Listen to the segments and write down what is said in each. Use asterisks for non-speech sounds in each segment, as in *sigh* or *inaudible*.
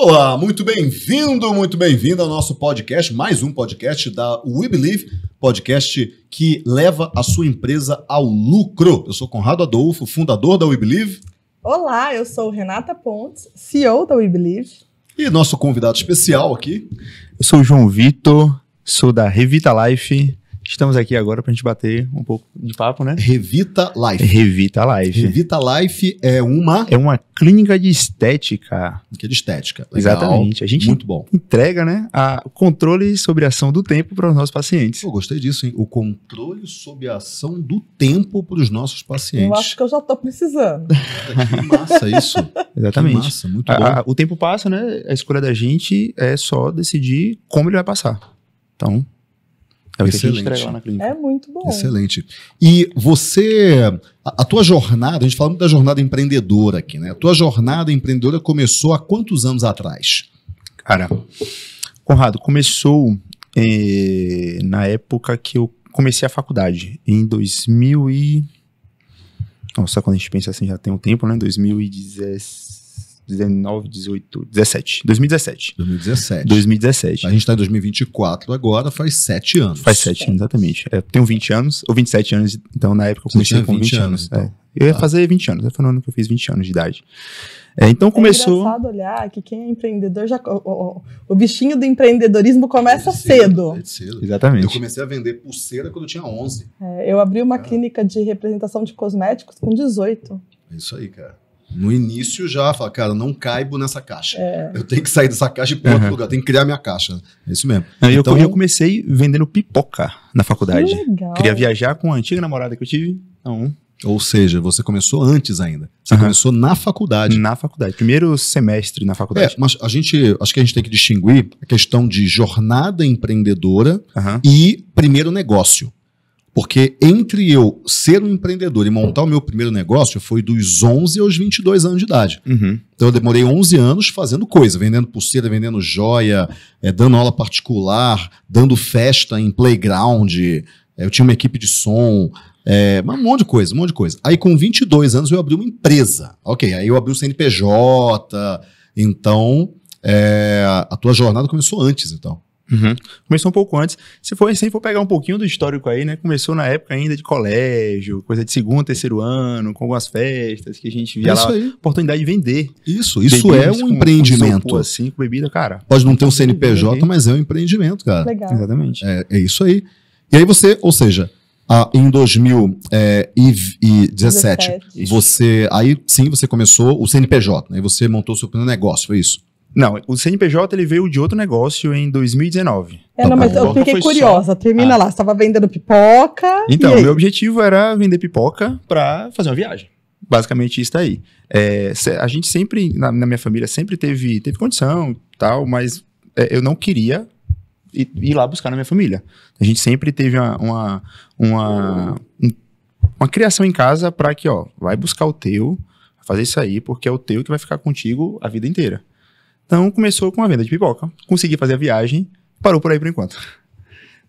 Olá, muito bem-vindo, muito bem-vindo ao nosso podcast, mais um podcast da We Believe, podcast que leva a sua empresa ao lucro. Eu sou Conrado Adolfo, fundador da We Believe. Olá, eu sou Renata Pontes, CEO da We Believe. E nosso convidado especial aqui. Eu sou o João Vitor, sou da Revita Life, Estamos aqui agora para a gente bater um pouco de papo, né? Revita Life. Revita Life. Revita Life é uma. É uma clínica de estética. Clínica de estética. Legal. Exatamente. A gente Muito bom. entrega, né? A controle sobre a ação do tempo para os nossos pacientes. Eu gostei disso, hein? O controle sobre a ação do tempo para os nossos pacientes. Eu acho que eu já estou precisando. *laughs* que massa isso. Exatamente. Que massa, muito bom. a, o tempo passa, né? A escolha da gente é só decidir como ele vai passar. Então, é o que Excelente. a gente na clínica. É muito bom. Excelente. E você, a, a, tua jornada, a gente fala muito da jornada empreendedora aqui, né? A tua jornada empreendedora começou há quantos anos atrás? Cara, Conrado, começou eh, na época que eu comecei a faculdade, em 2000 e... Nossa, quando a gente pensa assim, já tem um tempo, né? 2017 19, 18, 17. 2017. 2017. 2017. A gente está em 2024 agora, faz 7 anos. Faz 7 anos, exatamente. É, tenho 20 anos, ou 27 anos, então na época eu comecei com 20, 20 anos. Então. É. Eu ia tá. fazer 20 anos, né? foi no ano que eu fiz 20 anos de idade. É, então começou. É engraçado olhar que quem é empreendedor já. O, o, o bichinho do empreendedorismo começa é cedo, cedo. É cedo, Exatamente. Eu comecei a vender pulseira quando eu tinha 11. É, eu abri uma ah. clínica de representação de cosméticos com 18. É isso aí, cara no início já fala, cara, não caibo nessa caixa. É. Eu tenho que sair dessa caixa e pôr para outro lugar, tenho que criar minha caixa. É isso mesmo. então, eu, eu, comecei vendendo pipoca na faculdade. Que legal. Queria viajar com a antiga namorada que eu tive. Então, ou seja, você começou antes ainda. Você uhum. começou na faculdade. Na faculdade, primeiro semestre na faculdade. É, mas a gente, acho que a gente tem que distinguir a questão de jornada empreendedora uhum. e primeiro negócio. Porque entre eu ser um empreendedor e montar o meu primeiro negócio foi dos 11 aos 22 anos de idade. Uhum. Então eu demorei 11 anos fazendo coisa, vendendo pulseira, vendendo joia, é, dando aula particular, dando festa em playground. É, eu tinha uma equipe de som, é, um monte de coisa, um monte de coisa. Aí com 22 anos eu abri uma empresa. Ok, aí eu abri o CNPJ. Então é, a tua jornada começou antes, então. Uhum. Começou um pouco antes. Se for, se for pegar um pouquinho do histórico aí, né? Começou na época ainda de colégio, coisa de segundo, terceiro ano, com algumas festas que a gente via é lá, aí. oportunidade de vender. Isso, isso é um com, empreendimento. Com assim, com bebida, cara. Pode não ter um CNPJ, mas é um empreendimento, cara. Legal. Exatamente. É, é, isso aí. E aí você, ou seja, a, em 2017, é, você aí sim você começou o CNPJ, né? Você montou o seu primeiro negócio, foi isso? Não, o CNPJ ele veio de outro negócio em 2019. É, não, mas eu fiquei curiosa. Só... Termina ah. lá, você estava vendendo pipoca. Então, meu objetivo era vender pipoca para fazer uma viagem. Basicamente isso aí. É, a gente sempre, na, na, minha família, sempre teve, teve condição tal, mas é, eu não queria ir, ir, lá buscar na minha família. A gente sempre teve uma, uma, uma, um, uma criação em casa para que, ó, vai buscar o teu, fazer isso aí, porque é o teu que vai ficar contigo a vida inteira. Então começou com a venda de pipoca. Consegui fazer a viagem, parou por aí por enquanto.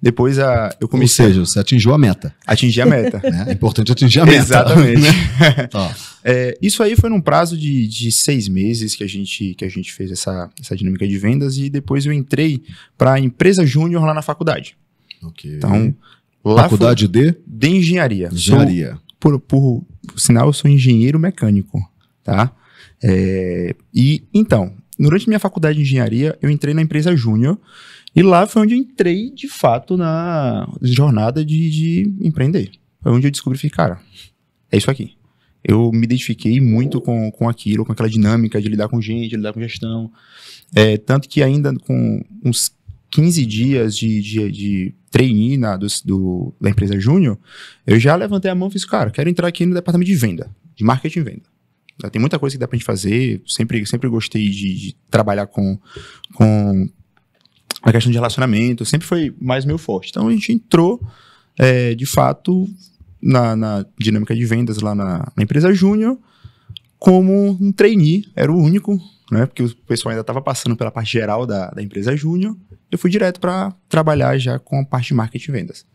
Depois a, eu comecei. Ou seja, você atingiu a meta. Atingi a meta. *laughs* Né? É importante atingir a meta. Exatamente. Né? *laughs* É, isso aí foi num prazo de, de seis meses que a gente, que a gente fez essa, essa dinâmica de vendas e depois eu entrei para a empresa júnior lá na faculdade. Ok. Então, lá faculdade de? De engenharia. Engenharia. Sou, por, por, por, sinal, eu sou engenheiro mecânico, tá? É, e então, durante minha faculdade de engenharia, eu entrei na empresa Júnior. E lá foi onde eu entrei, de fato, na jornada de, de empreender. Foi onde eu descobri, que, cara, é isso aqui. Eu me identifiquei muito com, com aquilo, com aquela dinâmica de lidar com gente, lidar com gestão. É, tanto que ainda com uns 15 dias de, de, de trainee na, do, do, da empresa Júnior, eu já levantei a mão e fiz, cara, quero entrar aqui no departamento de venda, de marketing e venda. Tem muita coisa que dá pra gente fazer. Sempre, sempre gostei de, de trabalhar com, com a questão de relacionamento. Sempre foi mais meu forte. Então a gente entrou, é, de fato, na, na, dinâmica de vendas lá na, na empresa Júnior como um trainee. Era o único, né? Porque o pessoal ainda estava passando pela parte geral da, da empresa Júnior. Eu fui direto para trabalhar já com a parte de marketing e vendas.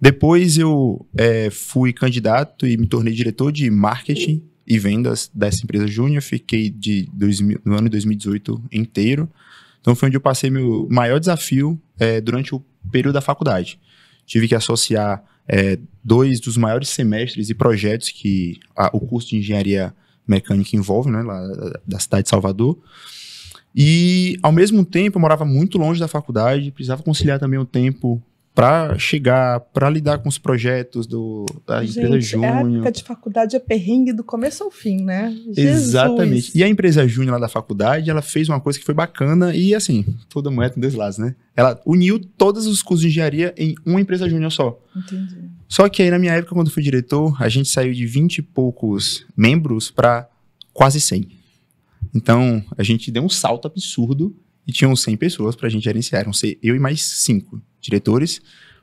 Depois eu é, fui candidato e me tornei diretor de marketing e vendas dessa empresa júnior. Fiquei de dois no ano de 2018 inteiro. Então foi onde eu passei meu maior desafio é, durante o período da faculdade. Tive que associar é, dois dos maiores semestres e projetos que a, o curso de engenharia mecânica envolve, né, lá da cidade de Salvador. E, ao mesmo tempo, eu morava muito longe da faculdade, precisava conciliar também o tempo para chegar, para lidar com os projetos do, da Gente, empresa é Júnior. A época de faculdade é perrengue do começo ao fim, né? Exatamente. Jesus. E a empresa Júnior lá da faculdade, ela fez uma coisa que foi bacana e assim, toda moeda tem dois lados, né? Ela uniu todos os cursos de engenharia em uma empresa Júnior só. Entendi. Só que aí na minha época, quando eu fui diretor, a gente saiu de 20 e poucos membros para quase 100. Então, a gente deu um salto absurdo e tinham 100 pessoas para a gente gerenciar. Eram eu e mais cinco diretores,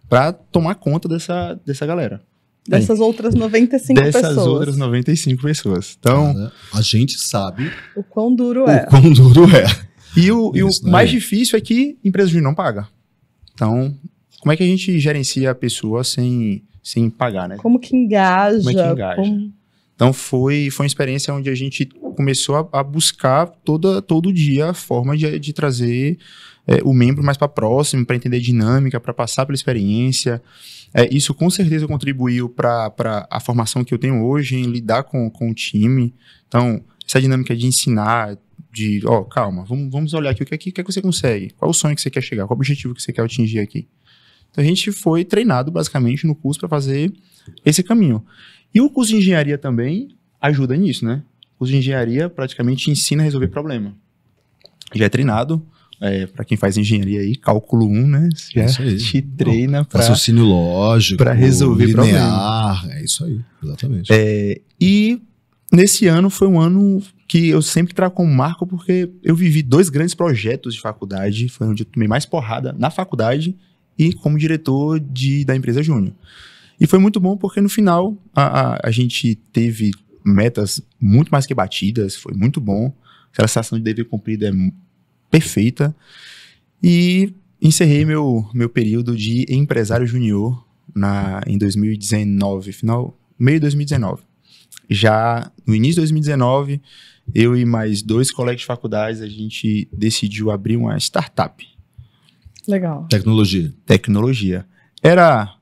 para tomar conta dessa, dessa galera. Dessas Aí. outras 95 Dessas pessoas. Dessas outras 95 pessoas. Então. Cara, a gente sabe. O quão duro é. O quão duro é. E o, e o né? mais difícil é que empresa de não paga. Então, como é que a gente gerencia a pessoa sem, sem pagar, né? Como que engaja? Como é que engaja? Como... Então, foi, foi uma experiência onde a gente começou a, a, buscar toda, todo dia a forma de, de trazer é, o membro mais para próximo, para entender dinâmica, para passar pela experiência. É, isso com certeza contribuiu para a formação que eu tenho hoje em lidar com, com o time. Então, essa dinâmica de ensinar, de, ó, oh, calma, vamos, vamos olhar aqui o que, é que, é que você consegue, qual o sonho que você quer chegar, qual o objetivo que você quer atingir aqui. Então, a gente foi treinado basicamente no curso para fazer esse caminho. E o curso de engenharia também ajuda nisso, né? curso de engenharia praticamente ensina a resolver problema. Já é treinado, é, para quem faz engenharia aí, cálculo 1, né? Já é te treina para. Raciocínio lógico. Para resolver linear, problema. É isso aí, exatamente. É, e nesse ano foi um ano que eu sempre trago como marco, porque eu vivi dois grandes projetos de faculdade, foi onde eu tomei mais porrada na faculdade e como diretor de, da empresa Júnior. E foi muito bom porque no final a, a, a gente teve metas muito mais que batidas, foi muito bom. Aquela sensação de dever cumprido é perfeita. E encerrei meu, meu período de empresário júnior na, em 2019, final, meio de 2019. Já no início de 2019, eu e mais dois colegas de faculdades, a gente decidiu abrir uma startup. Legal. Tecnologia. Tecnologia. Era,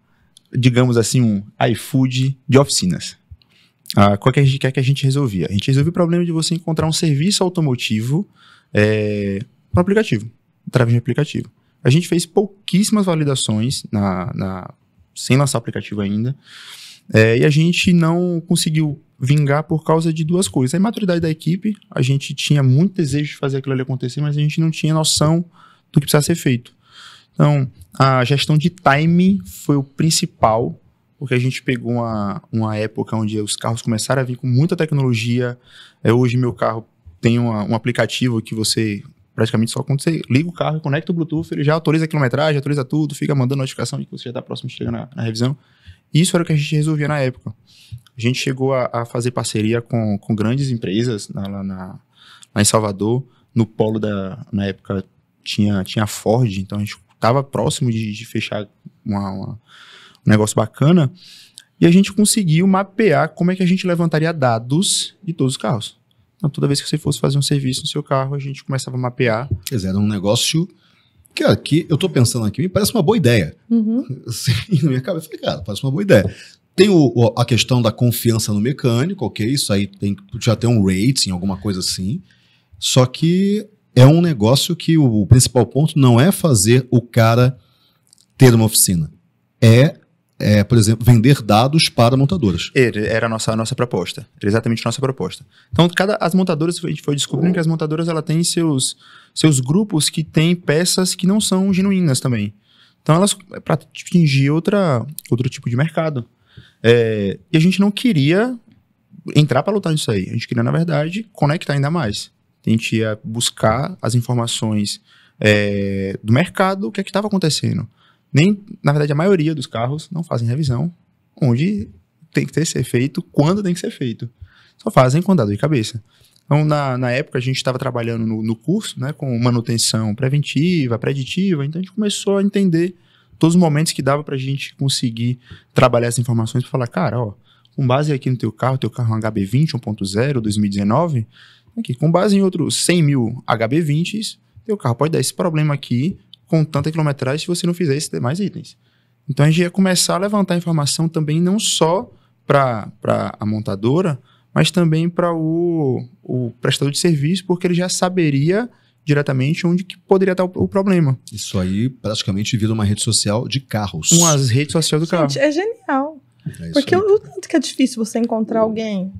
digamos assim, um iFood de oficinas. Ah, qual que a gente quer que a gente resolvia? A gente resolveu o problema de você encontrar um serviço automotivo é, para aplicativo, através de um aplicativo. A gente fez pouquíssimas validações na, na sem lançar o aplicativo ainda. É, e a gente não conseguiu vingar por causa de duas coisas. A imaturidade da equipe, a gente tinha muito desejo de fazer aquilo ali acontecer, mas a gente não tinha noção do que precisava ser feito. Então, a gestão de time foi o principal porque a gente pegou uma, uma época onde os carros começaram a vir com muita tecnologia. É, hoje meu carro tem uma, um aplicativo que você praticamente só quando você liga o carro, conecta o Bluetooth, ele já autoriza a quilometragem, autoriza tudo, fica mandando notificação de que você já está próximo de chegar na, na, revisão. Isso era o que a gente resolvia na época. A gente chegou a, a fazer parceria com, com grandes empresas na, lá, na, lá em Salvador, no polo da. Na época tinha, tinha Ford, então a gente estava próximo de, de fechar uma, uma um negócio bacana. E a gente conseguiu mapear como é que a gente levantaria dados de todos os carros. Então, toda vez que você fosse fazer um serviço no seu carro, a gente começava a mapear. Quer dizer, era um negócio que aqui, eu estou pensando aqui, me parece uma boa ideia. Uhum. Assim, *laughs* na minha cabeça, falei, cara, parece uma boa ideia. Tem o, a questão da confiança no mecânico, ok? Isso aí tem, já tem um rating, alguma coisa assim. Só que é um negócio que o, o principal ponto não é fazer o cara ter uma oficina. É é, por exemplo, vender dados para montadoras. Era a nossa, a nossa proposta, era exatamente a nossa proposta. Então, cada, as montadoras, a gente foi descobrindo que as montadoras ela têm seus, seus grupos que têm peças que não são genuínas também. Então, elas, para atingir outra, outro tipo de mercado. É, e a gente não queria entrar para lutar nisso aí. A gente queria, na verdade, conectar ainda mais. A gente ia buscar as informações é, do mercado, o que é estava acontecendo nem, na verdade, a maioria dos carros não fazem revisão onde tem que ter, ser feito, quando tem que ser feito. Só fazem dá dor de cabeça. Então, na, na época, a gente estava trabalhando no, no, curso, né, com manutenção preventiva, preditiva, então a gente começou a entender todos os momentos que dava para a gente conseguir trabalhar essas informações para falar, cara, ó, com base aqui no teu carro, teu carro é um HB20 1.0 2019, aqui, com base em outros 100 mil HB20s, teu carro pode dar esse problema aqui, com tanta quilometragem se você não fizer esses demais itens. Então a gente ia começar a levantar informação também não só para a montadora, mas também para o, o prestador de serviço, porque ele já saberia diretamente onde que poderia estar o, o, problema. Isso aí praticamente vira uma rede social de carros. Uma rede social do carro. Gente, é genial. É porque aí. o tanto que é difícil você encontrar alguém.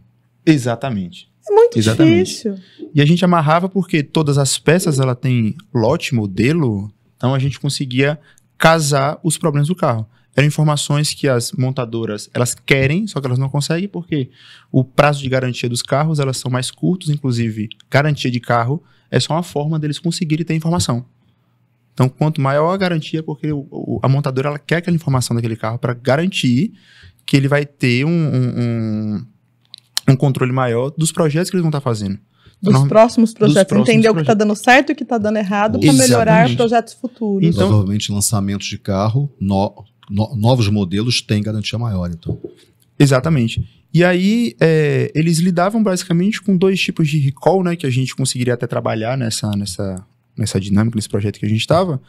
Exatamente. É muito Exatamente. difícil. E a gente amarrava porque todas as peças ela tem lote, modelo, então a gente conseguia casar os problemas do carro. Eram informações que as montadoras elas querem, só que elas não conseguem porque o prazo de garantia dos carros elas são mais curtos, inclusive garantia de carro é só uma forma deles conseguirem ter informação. Então, quanto maior a garantia, porque o, a montadora ela quer aquela informação daquele carro para garantir que ele vai ter um, um, um, um controle maior dos projetos que eles vão estar tá fazendo. Dos próximos projetos. Dos próximos Entender projetos. o que está dando certo e o que está dando errado para melhorar projetos futuros. Então, Provavelmente lançamentos de carro, no, no, novos modelos têm garantia maior, então. Exatamente. E aí, é, eles lidavam basicamente com dois tipos de recall, né? Que a gente conseguiria até trabalhar nessa, nessa, nessa dinâmica, nesse projeto que a gente estava.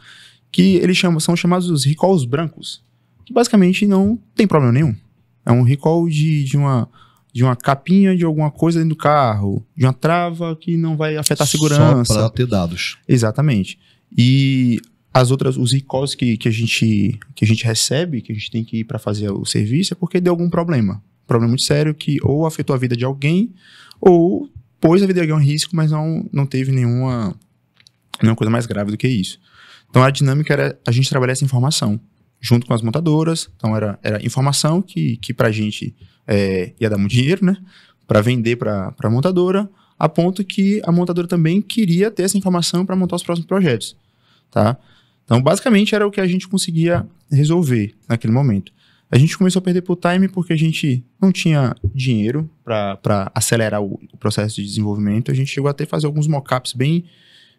Que eles chamam, são chamados os recalls brancos. Que basicamente não tem problema nenhum. É um recall de, de uma de uma capinha de alguma coisa dentro do carro, de uma trava que não vai afetar a segurança. Só para ter dados. Exatamente. E as outras, os recalls que, que, a gente, que a gente recebe, que a gente tem que ir para fazer o serviço, é porque deu algum problema. Problema muito sério que ou afetou a vida de alguém, ou pôs a vida de alguém em risco, mas não, não teve nenhuma, nenhuma coisa mais grave do que isso. Então a dinâmica era a gente trabalhar essa informação junto com as montadoras. Então era, era informação que, que para a gente é, ia dar muito dinheiro, né? Para vender para a montadora, a ponto que a montadora também queria ter essa informação para montar os próximos projetos, tá? Então, basicamente, era o que a gente conseguia resolver naquele momento. A gente começou a perder por time porque a gente não tinha dinheiro para acelerar o, o, processo de desenvolvimento. A gente chegou até a fazer alguns mockups bem,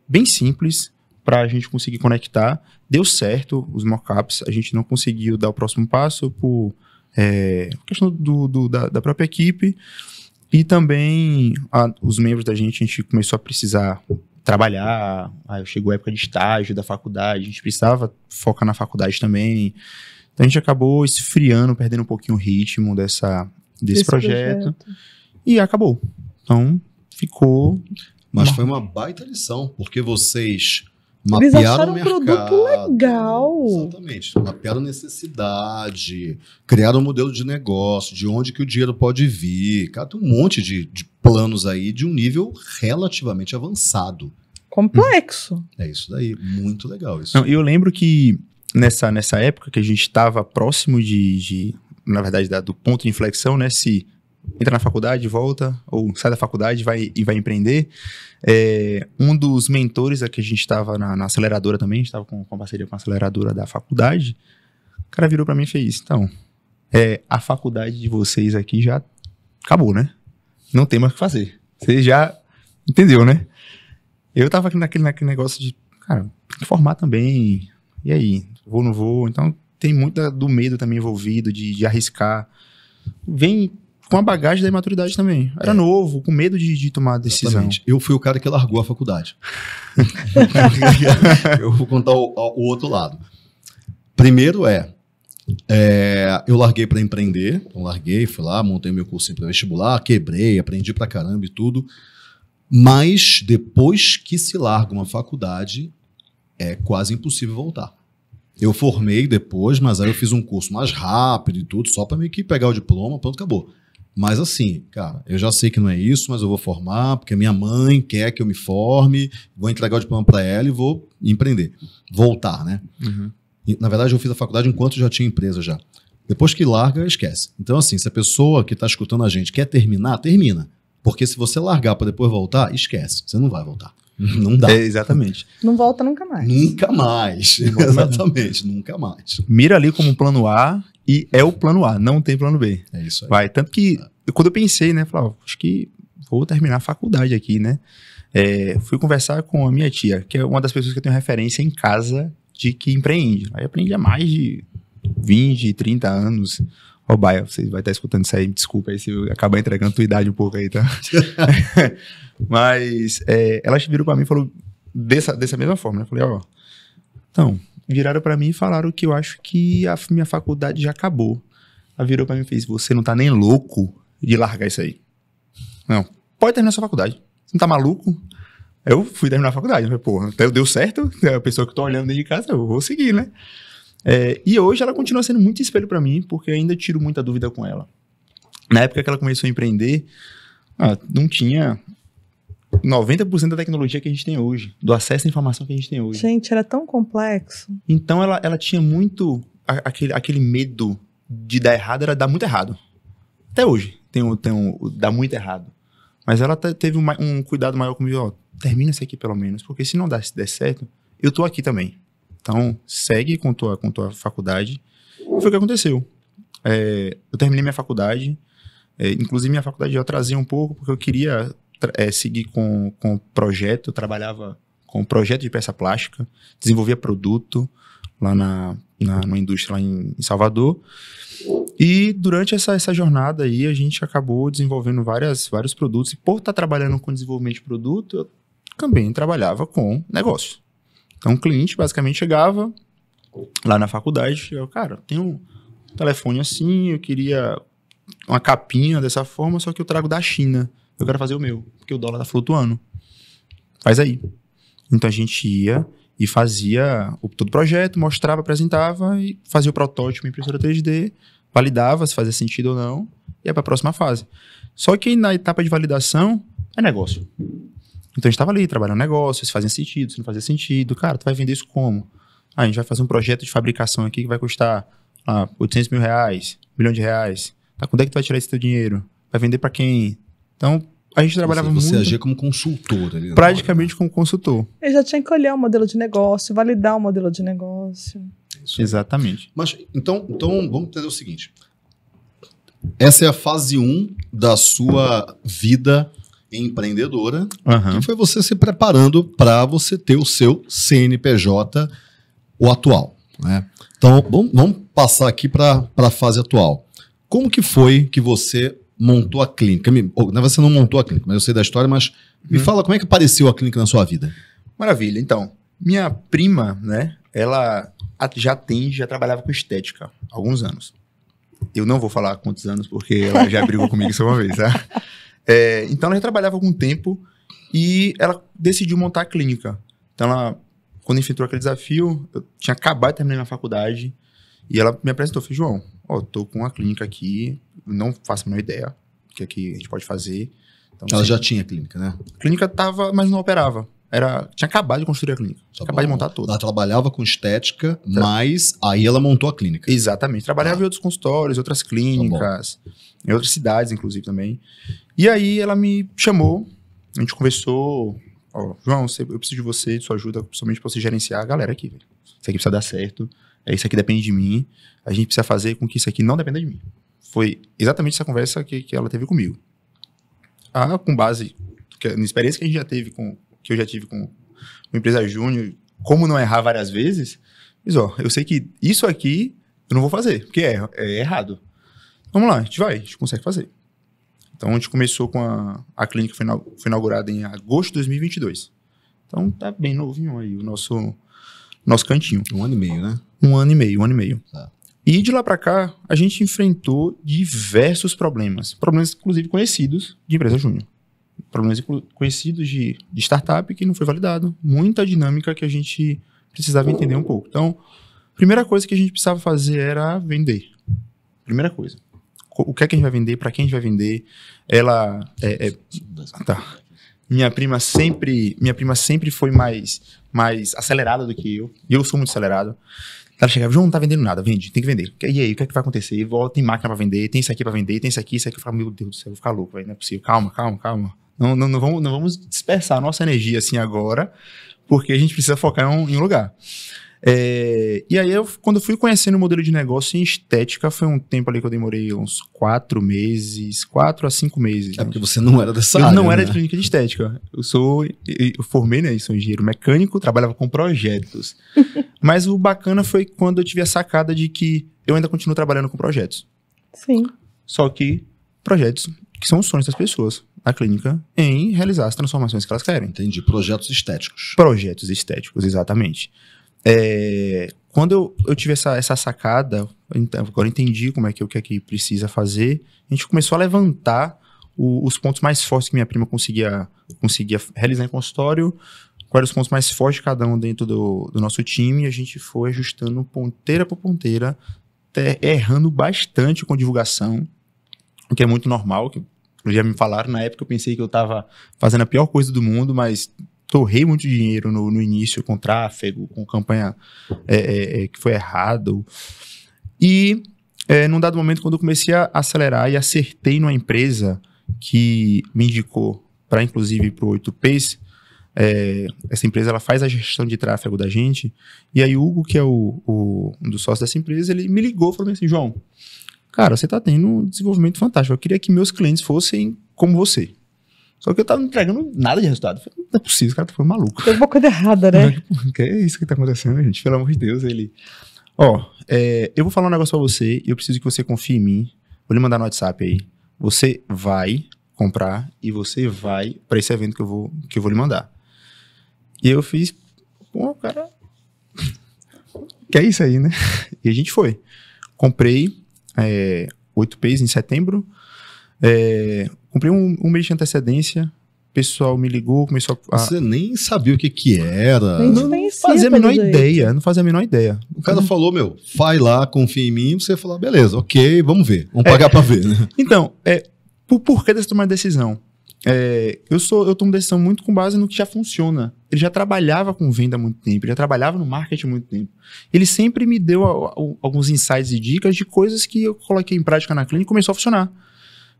bem simples, para a gente conseguir conectar. Deu certo os mockups, a gente não conseguiu dar o próximo passo por é, questão do, do da, da, própria equipe. E também a, os membros da gente, a gente começou a precisar trabalhar. Aí chegou a época de estágio da faculdade, a gente precisava focar na faculdade também. Então a gente acabou esfriando, perdendo um pouquinho o ritmo dessa, desse projeto, projeto, E acabou. Então ficou. Mas uma... foi uma baita lição, porque vocês eles acharam um produto legal. Exatamente. Mapearam necessidade, criaram um modelo de negócio, de onde que o dinheiro pode vir. Cara, tem um monte de, de planos aí de um nível relativamente avançado. Complexo. Hum. É isso daí. Muito legal isso. Não, eu lembro que nessa, nessa época que a gente estava próximo de, de, na verdade, da, do ponto de inflexão, né? Se entra na faculdade, volta, ou sai da faculdade vai, e vai empreender. É, um dos mentores aqui, a gente estava na, na, aceleradora também, a gente estava com, com parceria com a aceleradora da faculdade. O cara virou para mim e fez: então, é, a faculdade de vocês aqui já acabou, né? Não tem mais o que fazer. Você já entendeu, né? Eu tava aqui naquele, naquele negócio de, cara, formar também. E aí? Vou, não vou? Então, tem muito do medo também envolvido, de, de arriscar. Vem com a bagagem da imaturidade também. Era é. novo, com medo de, de tomar decisão. Exatamente. Eu fui o cara que largou a faculdade. *laughs* eu vou contar o, o, outro lado. Primeiro é, é eu larguei para empreender, então larguei, fui lá, montei meu curso para vestibular, quebrei, aprendi para caramba e tudo. Mas depois que se larga uma faculdade, é quase impossível voltar. Eu formei depois, mas aí eu fiz um curso mais rápido e tudo, só para meio que pegar o diploma, pronto, acabou. Mas assim, cara, eu já sei que não é isso, mas eu vou formar, porque minha mãe quer que eu me forme, vou entregar o diploma para ela e vou empreender. Voltar, né? Uhum. Na verdade, eu fiz a faculdade enquanto já tinha empresa já. Depois que larga, esquece. Então, assim, se a pessoa que está escutando a gente quer terminar, termina. Porque se você largar para depois voltar, esquece. Você não vai voltar. Uhum. Não dá. É, exatamente. Não volta nunca mais. Nunca mais. Nunca mais. *laughs* Exatamente, nunca mais. Mira ali como um plano A e é o plano A, não tem plano B. É isso aí. Vai, tanto que quando eu pensei, né, falei, ó, acho que vou terminar a faculdade aqui, né? É, fui conversar com a minha tia, que é uma das pessoas que eu tenho referência em casa de que empreende. Aí aprendi há mais de 20, 30 anos. Ô, oh, Baia, você vai estar escutando isso aí, me desculpa aí se eu acabar entregando tua idade um pouco aí, tá? *laughs* Mas é, ela virou para mim e falou dessa, dessa mesma forma, né? falei, ó, oh, então, viraram para mim e falaram que eu acho que a minha faculdade já acabou. Ela virou para mim e fez: Você não tá nem louco de largar isso aí. Não, pode terminar sua faculdade. Você não tá maluco? Eu fui terminar a faculdade. Falei, Porra, deu certo. Né? A pessoa que eu tô olhando dentro de casa, eu vou seguir, né? É, e hoje ela continua sendo muito espelho para mim, porque ainda tiro muita dúvida com ela. Na época que ela começou a empreender, ah, não tinha 90% da tecnologia que a gente tem hoje, do acesso à informação que a gente tem hoje. Gente, era tão complexo. Então ela, ela tinha muito a, aquele, aquele medo de dar errado, era dar muito errado. Até hoje tem um, tem um dar muito errado. Mas ela teve um, um, cuidado maior comigo, ó, termina isso aqui pelo menos, porque se não der, se der certo, eu tô aqui também. Então, segue com tua, com tua faculdade. E foi o que aconteceu. É, eu terminei minha faculdade, é, inclusive minha faculdade eu atrasei um pouco, porque eu queria é, seguir com, com o projeto, eu trabalhava com o projeto de peça plástica, desenvolvia produto lá na, na numa indústria lá em, em Salvador. E durante essa, essa jornada aí, a gente acabou desenvolvendo várias, vários produtos. E por estar tá trabalhando com desenvolvimento de produto, eu também trabalhava com negócio. Então, o um cliente basicamente chegava lá na faculdade, eu, cara, tem um telefone assim, eu queria uma capinha dessa forma, só que eu trago da China eu quero fazer o meu, porque o dólar tá flutuando. Faz aí. Então a gente ia e fazia o, todo o projeto, mostrava, apresentava e fazia o protótipo em impressora 3D, validava se fazia sentido ou não, e ia para a próxima fase. Só que na etapa de validação é negócio. Então a gente estava ali trabalhando negócio, se fazia sentido, se não fazia sentido. Cara, tu vai vender isso como? Ah, a gente vai fazer um projeto de fabricação aqui que vai custar ah, 800 mil reais, milhão de reais. Tá, quando é que tu vai tirar esse teu dinheiro? Vai vender para quem? Então, a gente trabalhava você, você muito. Você agia como consultor ali. Né? Praticamente como consultor. Eu já tinha que olhar o modelo de negócio, validar o modelo de negócio. Isso. Exatamente. Mas então, então vamos entender o seguinte. Essa é a fase 1 um da sua vida empreendedora, uhum. que foi você se preparando para você ter o seu CNPJ, o atual. Né? Então, vamos, vamos passar aqui para a fase atual. Como que foi que você montou a clínica? Me, ou, né, você não montou a clínica, mas eu sei da história, mas hum. me uhum. fala como é que apareceu a clínica na sua vida? Maravilha. Então, minha prima, né, ela já tem, já trabalhava com estética há alguns anos. Eu não vou falar quantos anos, porque ela já brigou comigo isso uma vez, tá? *laughs* É, então ela já trabalhava algum tempo e ela decidiu montar a clínica. Então ela, quando enfrentou aquele desafio, eu tinha acabado de terminar a faculdade e ela me apresentou, falei, João, ó, tô com uma clínica aqui, não faço a menor ideia o que aqui é a gente pode fazer. Então, Ela assim, já tinha clínica, né? A clínica tava, mas não operava. Era, tinha acabado de construir a clínica. Tá tinha acabado de montar tudo. Ela trabalhava com estética, tá. mas aí ela montou a clínica. Exatamente. Trabalhava ah. em outros consultórios, outras tá clínicas, tá em outras cidades, inclusive, também. E aí ela me chamou, a gente conversou. Ó, João, eu preciso de você, de sua ajuda, principalmente para você gerenciar a galera aqui, Isso aqui precisa dar certo. É, isso aqui depende de mim. A gente precisa fazer com que isso aqui não dependa de mim foi exatamente essa conversa que, que ela teve comigo. Ah, com base que, na experiência que a gente já teve com que eu já tive com uma empresa júnior, como não errar várias vezes, mas ó, eu sei que isso aqui eu não vou fazer, porque é, é errado. Vamos lá, a gente vai, a gente consegue fazer. Então a gente começou com a, a clínica foi, foi inaugurada em agosto de 2022. Então tá bem novinho aí o nosso nosso cantinho. Um ano e meio, né? Um ano e meio, um ano e meio. Tá. E de lá para cá, a gente enfrentou diversos problemas. Problemas, inclusive, conhecidos de empresa júnior. Problemas conhecidos de, de, startup que não foi validado. Muita dinâmica que a gente precisava entender um pouco. Então, primeira coisa que a gente precisava fazer era vender. Primeira coisa. O que é que a gente vai vender? Para quem a gente vai vender? Ela é, é tá. Minha prima sempre, minha prima sempre foi mais mais acelerada do que eu. E eu sou muito acelerado. O cara chegava, João, não tá vendendo nada, vende, tem que vender. E aí, o que é que vai acontecer? E volta, tem máquina pra vender, tem isso aqui pra vender, tem isso aqui, isso aqui. Eu falo, meu Deus do céu, vou ficar louco, véio, não é possível. Calma, calma, calma. Não, não, não, vamos, não vamos dispersar a nossa energia assim agora, porque a gente precisa focar em um, em um lugar. É, e aí, eu, quando eu fui conhecendo o modelo de negócio em estética, foi um tempo ali que eu demorei uns quatro meses, quatro a cinco meses. É né? porque você não era dessa eu área, não era né? de clínica de estética. Eu sou, eu formei, né, sou engenheiro mecânico, trabalhava com projetos. *laughs* Mas o bacana foi quando eu tive a sacada de que eu ainda continuo trabalhando com projetos. Sim. Só que projetos que são os sonhos das pessoas na clínica em realizar as transformações que elas querem. Entendi. Projetos estéticos. Projetos estéticos, exatamente. É, quando eu, eu tive essa, essa sacada, agora entendi como é que o que é que precisa fazer, a gente começou a levantar o, os pontos mais fortes que minha prima conseguia, conseguia realizar em consultório, quais eram os pontos mais fortes de cada um dentro do, do nosso time, e a gente foi ajustando ponteira por ponteira, até errando bastante com divulgação, o que é muito normal, que já me falaram na época, eu pensei que eu estava fazendo a pior coisa do mundo, mas torrei muito dinheiro no, no início com tráfego, com campanha é, é, é, que foi errado. E é, num dado momento, quando eu comecei a acelerar e acertei numa empresa que me indicou para, inclusive, para o 8Ps, é, essa empresa ela faz a gestão de tráfego da gente. E aí, Hugo, que é o, o, um dos sócios dessa empresa, ele me ligou e falou assim: João, cara, você está tendo um desenvolvimento fantástico. Eu queria que meus clientes fossem como você. Só que eu tava não entregando nada de resultado. Falei, não é possível, o cara tá foi maluco. Tem uma coisa errada, né? Tipo, que é isso que tá acontecendo, gente? Pelo amor de Deus, ele. Ó, oh, é, eu vou falar um negócio pra você e eu preciso que você confie em mim. Vou lhe mandar no WhatsApp aí. Você vai comprar e você vai para esse evento que eu, vou, que eu vou lhe mandar. E eu fiz. Pô, cara. Que é isso aí, né? *laughs* E a gente foi. Comprei é, 8 em setembro. É, Comprei um, um mês de antecedência, o pessoal me ligou, começou a. Você nem sabia o que que era. Nem não, não fazia a menor ideia, não fazia a menor ideia. O cara uhum. falou, meu, vai lá, confia em mim, você falar, beleza, ok, vamos ver, vamos é, pagar pra ver, né? *laughs* Então, é, por, por que dessa tomar decisão? É, eu sou, eu tomo decisão muito com base no que já funciona. Ele já trabalhava com venda há muito tempo, ele já trabalhava no marketing há muito tempo. Ele sempre me deu a, a, alguns insights e dicas de coisas que eu coloquei em prática na clínica e começou a funcionar.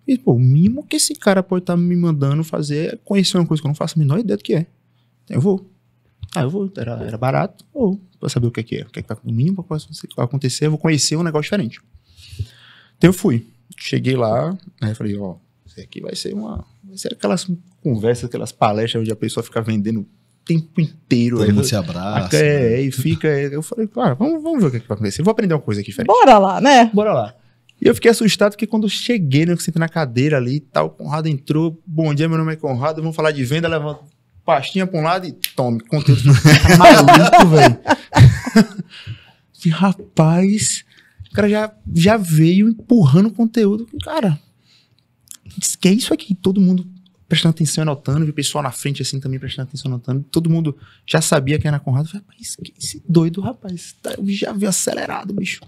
E, pô, o mínimo que esse cara pode estar tá me mandando fazer é conhecer uma coisa que eu não faço a menor ideia do que é. Eu vou. Ah, eu vou. Era, era barato, ou pra saber o que é que é. O que é que tá, o mínimo que vai acontecer, eu vou conhecer um negócio diferente. Então eu fui. Cheguei lá, aí falei, ó, isso aqui vai ser uma. Vai ser aquelas conversas, aquelas palestras onde a pessoa fica vendendo o tempo inteiro. Todo aí, mundo se abraça. Né? é né? E fica. Eu falei, cara, vamos, vamos ver o que, é que vai acontecer. Eu vou aprender uma coisa aqui diferente. Bora lá, né? Bora lá. E eu fiquei assustado porque quando eu cheguei, né, eu sentei na cadeira ali e tal, o Conrado entrou, bom dia, meu nome é Conrado, vamos falar de venda, levanta pastinha pra um lado e tome, conteúdo *laughs* maluco, velho. Que *laughs* rapaz, o cara já, já veio empurrando conteúdo, cara, que é isso aqui, todo mundo prestando atenção e anotando, viu o pessoal na frente assim também prestando atenção e anotando, todo mundo já sabia que era Conrado, falei, rapaz, que esse doido, rapaz, eu tá, já veio acelerado, bicho.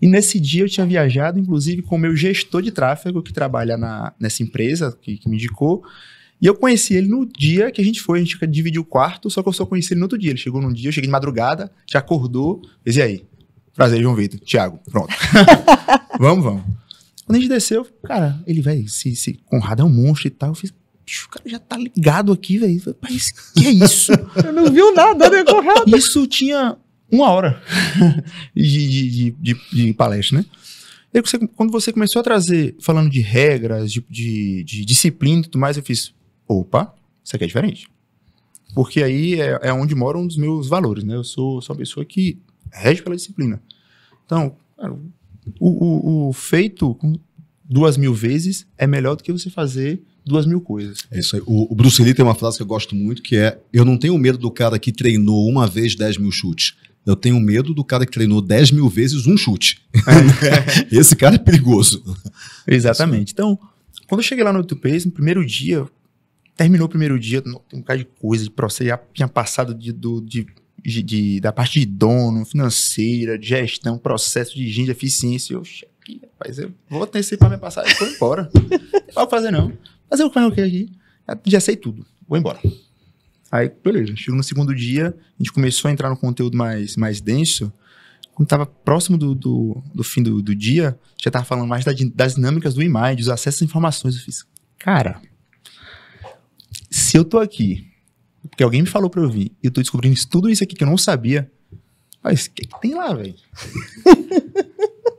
E nesse dia eu tinha viajado, inclusive, com o meu gestor de tráfego, que trabalha na, nessa empresa que, que me indicou. E eu conheci ele no dia que a gente foi, a gente dividiu o quarto, só que eu só conheci ele no outro dia. Ele chegou num dia, eu cheguei de madrugada, já acordou, fez e aí? Prazer, João Vitor, Tiago pronto. *laughs* vamos, vamos. Quando a gente desceu, cara, ele, velho, se, se Conrado é um monstro e tal, eu fiz, o cara já tá ligado aqui, velho. Que é isso? eu não viu nada, né, Conrado? Isso tinha uma hora *laughs* de, de, de, de, palestra, né? E aí, quando você começou a trazer, falando de regras, de, disciplina e tudo mais, eu fiz, opa, isso aqui é diferente. Porque aí é, é onde mora um dos meus valores, né? Eu sou, sou uma pessoa que rege pela disciplina. Então, cara, o, o, o feito duas mil vezes é melhor do que você fazer duas mil coisas. É isso aí. O, o, Bruce Lee tem uma frase que eu gosto muito, que é: Eu não tenho medo do cara que treinou uma vez dez mil chutes. Eu tenho medo do cara que treinou 10 mil vezes um chute. *laughs* Esse cara é perigoso. Exatamente. Então, quando eu cheguei lá no Tupês, no primeiro dia, terminou o primeiro dia, tem um bocado de coisa de processo, já tinha passado de, do, de, de, de, da parte de dono, financeira, de gestão, processo de gente, eficiência. Eu, cheguei, rapaz, eu vou ter isso aí pra minha passagem, vou embora. *laughs* não vou fazer não. vou fazer o que eu quero aqui? Já sei tudo, vou embora. Aí, beleza, chegou no segundo dia, a gente começou a entrar no conteúdo mais, mais denso. Quando estava próximo do, do, do fim do, do, dia, já estava falando mais da, das dinâmicas do IMAI, dos acessos às informações. Eu fiz, cara, se eu tô aqui, porque alguém me falou para eu vir, e eu tô descobrindo isso, tudo isso aqui que eu não sabia, mas o que, que, tem lá, velho? *laughs*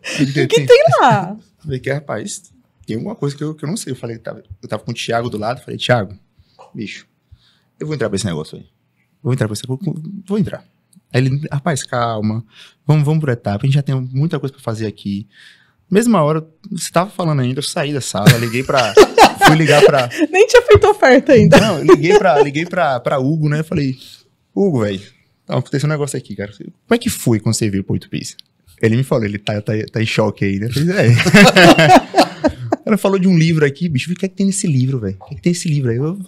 O que, que tem lá? Falei, que, rapaz, tem alguma coisa que eu, que eu não sei. Eu falei, eu tá, tava, eu tava com o Thiago do lado, falei, Thiago, bicho, eu vou entrar pra esse negócio aí. Vou entrar pra esse negócio, vou entrar. Aí ele, rapaz, calma, vamos, vamos por etapa, a gente já tem muita coisa para fazer aqui. Mesma hora, você tava falando ainda, eu saí da sala, liguei pra. *laughs* fui ligar pra. Nem tinha feito oferta ainda. Não, liguei pra, liguei pra, pra Hugo, né? Falei, Hugo, velho, tá acontecendo um negócio aqui, cara. Como é que foi quando você viu o 8 Piece? Ele me falou, ele tá, tá, tá em choque aí, né? Eu falei, é. *laughs* Ela falou de um livro aqui, bicho, o que é que tem nesse livro, velho? O que, é que tem nesse livro aí? Eu,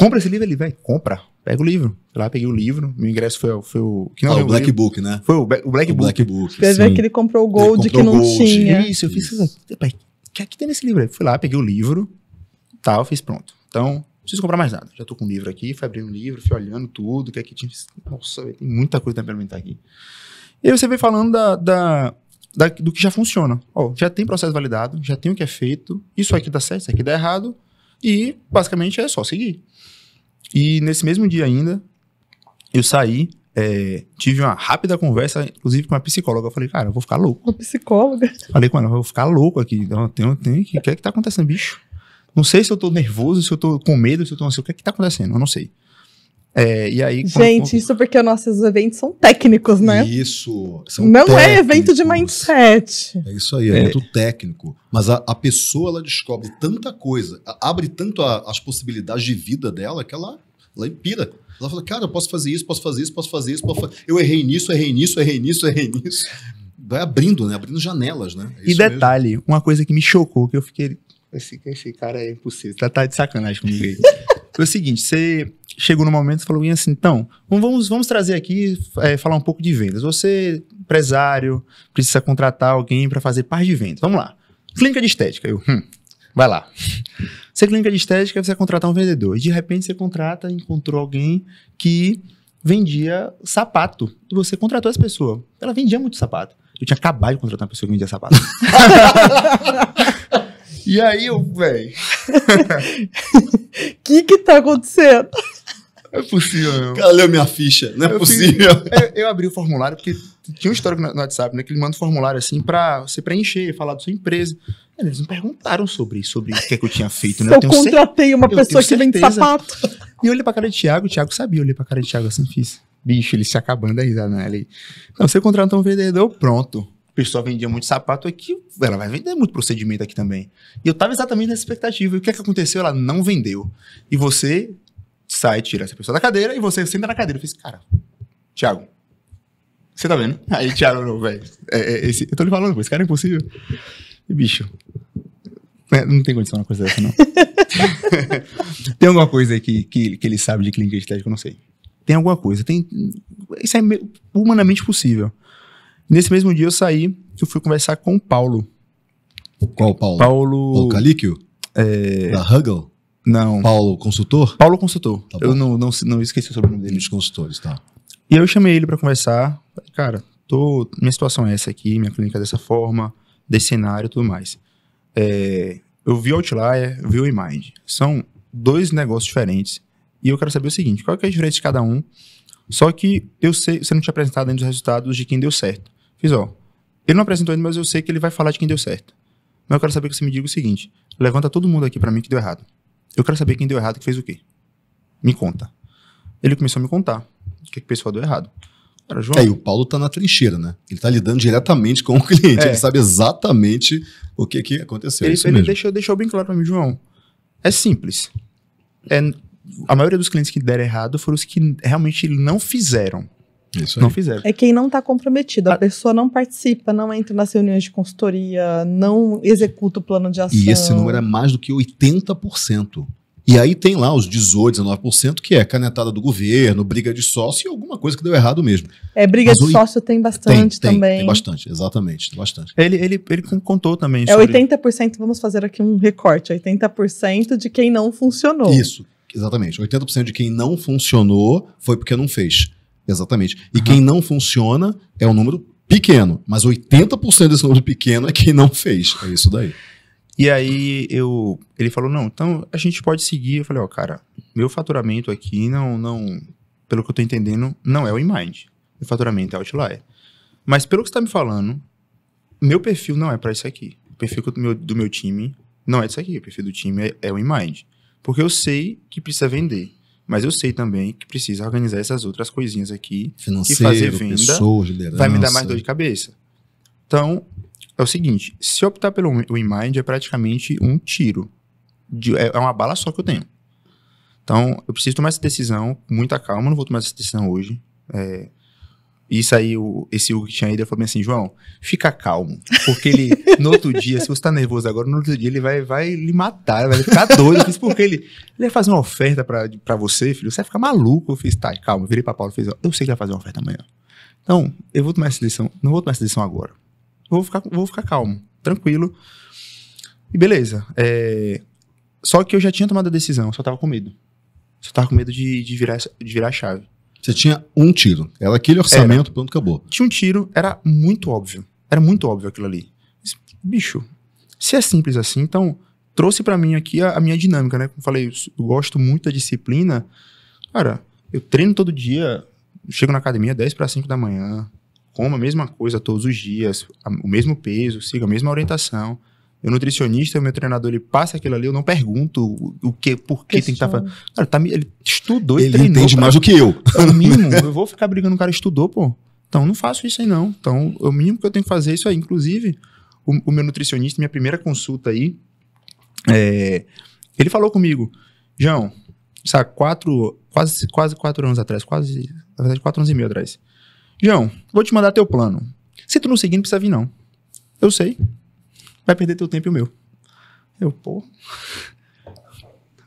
compra esse livro ali, velho. Compra. Pega o livro. Lá peguei o livro, meu ingresso foi, foi o. Que não, ah, o é Black livro. Book, né? Foi o, o Black o Book. Black Book Você vê que ele comprou o Gold comprou que não Gold. tinha. Isso, eu fiz. O que, é que tem nesse livro? Aí? Fui lá, peguei o livro, tal, fiz pronto. Então, não preciso comprar mais nada. Já tô com o livro aqui, fui abrindo o livro, fui olhando tudo, o que é que tinha. Nossa, tem muita coisa pra implementar aqui. E aí você vem falando da, da, da do que já funciona. já tem processo validado, já tem o que é feito, isso aqui dá certo, isso aqui dá errado e basicamente é só seguir. E nesse mesmo dia ainda, eu saí, é, tive uma rápida conversa, inclusive com uma psicóloga. Eu falei, cara, eu vou ficar louco. Uma psicóloga? Falei com ela, eu vou ficar louco aqui. então tem, tem, o que é que tá acontecendo, bicho? Não sei se eu tô nervoso, se eu tô com medo, se eu tô ansioso. O que é que tá acontecendo? Eu não sei. É, e aí, Gente, isso porque nossos eventos são técnicos, né? Isso. Não técnicos. é evento de mindset. É isso aí, é, é. evento técnico. Mas a, a, pessoa ela descobre tanta coisa, abre tanto a, as possibilidades de vida dela que ela, ela empira. Ela fala, cara, eu posso fazer isso, posso fazer isso, posso fazer isso, posso fazer... eu errei nisso, errei nisso, errei nisso, errei nisso. Vai abrindo, né? Abrindo janelas, né? É e detalhe, mesmo. uma coisa que me chocou, que eu fiquei, esse, esse cara é impossível. Tá, tá de sacanagem comigo foi o seguinte, você chegou no momento e falou assim, então, vamos, vamos trazer aqui, é, falar um pouco de vendas. Você, empresário, precisa contratar alguém para fazer parte de vendas. Vamos lá. Clínica de estética. Eu, hum, vai lá. *laughs* Você é clínica de estética, você vai contratar um vendedor. E de repente você contrata, encontrou alguém que vendia sapato. E você contratou essa pessoa. Ela vendia muito sapato. Eu tinha acabado de contratar uma pessoa que vendia sapato. *laughs* E aí eu, velho. *laughs* que que tá acontecendo? É possível, meu. Cara, leu minha ficha. Não é eu possível. Fiz, *laughs* eu, é, eu, abri o formulário, porque tinha um histórico no, WhatsApp, né? Que ele manda um formulário assim pra você preencher, falar da sua empresa. Eles não perguntaram sobre isso, sobre o que, é que eu tinha feito, né? Eu, eu contratei uma pessoa que vende sapato. E eu olhei pra cara de Thiago, o Thiago sabia, eu olhei pra cara de Thiago assim, fiz. Bicho, ele se acabando aí, né? Ele, não, você contratou um vendedor, pronto pessoa vendia muito sapato aqui, ela vai vender muito procedimento aqui também. E eu estava exatamente nessa expectativa. E o que, é que aconteceu? Ela não vendeu. E você sai, tira essa pessoa da cadeira e você senta na cadeira. Eu fiz, cara, Thiago, você tá vendo? Aí, Thiago, não, velho. É, é, eu tô lhe falando, esse cara é impossível. E, bicho, é, não tem condição uma coisa dessa, não. *laughs* tem alguma coisa que, que, que ele sabe de clínica estética, eu não sei. Tem alguma coisa. Tem, isso é humanamente possível. Nesse mesmo dia eu saí, eu fui conversar com o Paulo. Qual Paulo? Paulo. Paulo Calíquio? É... Da Huggle? Não. Paulo Consultor? Paulo Consultor. Tá eu não, não, não esqueci sobre o nome dele. dos consultores, tá. E eu chamei ele para conversar. Cara, tô, minha situação é essa aqui, minha clínica é dessa forma, desse cenário e tudo mais. É, eu vi o Outlier, vi o Mind. São dois negócios diferentes. E eu quero saber o seguinte: qual é a diferença de cada um? Só que eu sei, você não tinha apresentado ainda os resultados de quem deu certo. Fiz, ó. Ele não apresentou ainda, mas eu sei que ele vai falar de quem deu certo. Mas eu quero saber que você me diga o seguinte: levanta todo mundo aqui para mim que deu errado. Eu quero saber quem deu errado, que fez o quê. Me conta. Ele começou a me contar o que, que o pessoal deu errado. Cara, João. É, e o Paulo tá na trincheira, né? Ele tá lidando diretamente com o *laughs* cliente. É. Ele sabe exatamente o que, que aconteceu. Ele, é ele deixou, deixou bem claro para mim, João. É simples. É, a maioria dos clientes que deram errado foram os que realmente não fizeram. Isso não fizeram. É quem não está comprometido. A, a ah. pessoa não participa, não entra nas reuniões de consultoria, não executa o plano de ação. E esse número é mais do que 80%. E aí tem lá os 18, 19% que é canetada do governo, briga de sócio e alguma coisa que deu errado mesmo. É, briga Mas de o... sócio tem bastante tem, também. Tem, tem bastante, exatamente, tem bastante. Ele, ele, ele contou também É sobre... 80%, vamos fazer aqui um recorte, 80% de quem não funcionou. Isso, exatamente. 80% de quem não funcionou foi porque não fez. Exatamente. E uhum. quem não funciona é um número pequeno, mas 80% desse número pequeno é quem não fez. É isso daí. E aí eu, ele falou: "Não, então a gente pode seguir". Eu falei: "Ó, oh, cara, meu faturamento aqui não não, pelo que eu tô entendendo, não é o InMind. Meu faturamento é Outlier. Mas pelo que você tá me falando, meu perfil não é para isso aqui. O perfil do meu, do meu time não é isso aqui, o perfil do time é, é o InMind. Porque eu sei que precisa vender. Mas eu sei também que precisa organizar essas outras coisinhas aqui. Financeiro, e fazer venda pessoas, liderança. Vai me dar mais dor de cabeça. Então, é o seguinte: se optar pelo WinMind é praticamente um tiro. De, é, é uma bala só que eu tenho. Então, eu preciso tomar essa decisão com muita calma, não vou tomar essa decisão hoje. É, isso aí, o, esse Hugo que tinha ido, eu falei assim, João, fica calmo. Porque ele, no outro dia, se você tá nervoso agora, no outro dia ele vai, vai lhe matar, vai ficar doido. Eu fiz, porque ele, ele vai fazer uma oferta pra, pra você, filho, você vai ficar maluco. Eu fiz, tá, calma. virei pra Paulo e fiz, ó, eu sei que vai fazer uma oferta amanhã. Então, eu vou tomar essa decisão, não vou tomar essa decisão agora. vou ficar, vou ficar calmo, tranquilo. E beleza. É... Só que eu já tinha tomado a decisão, só tava com medo. Só tava com medo de, de, virar, de virar a chave. Você tinha um tiro. Era aquele orçamento, era. pronto, acabou. Tinha um tiro, era muito óbvio. Era muito óbvio aquilo ali. Bicho, se é simples assim, então trouxe para mim aqui a, a, minha dinâmica, né? Como falei, eu gosto muito da disciplina. Cara, eu treino todo dia, chego na academia 10 para 5 da manhã, como a mesma coisa todos os dias, a, o mesmo peso, sigo a mesma orientação. Eu nutricionista, o meu treinador, ele passa aquilo ali, eu não pergunto o, o que, por que tem que estar tá fazendo. Cara, tá, ele estudou ele e treinou. Ele entende mais do que eu. É o mínimo. *laughs* eu vou ficar brigando, o cara estudou, pô. Então, não faço isso aí, não. Então, é o mínimo que eu tenho que fazer é isso aí. Inclusive, o, o meu nutricionista, minha primeira consulta aí, é, ele falou comigo, João, sabe, quatro, quase, quase quatro anos atrás, quase, na verdade, quatro anos e meio atrás. João, vou te mandar teu plano. Se tu não seguir, não precisa vir, não. Eu sei vai perder teu tempo e o meu. Eu, pô.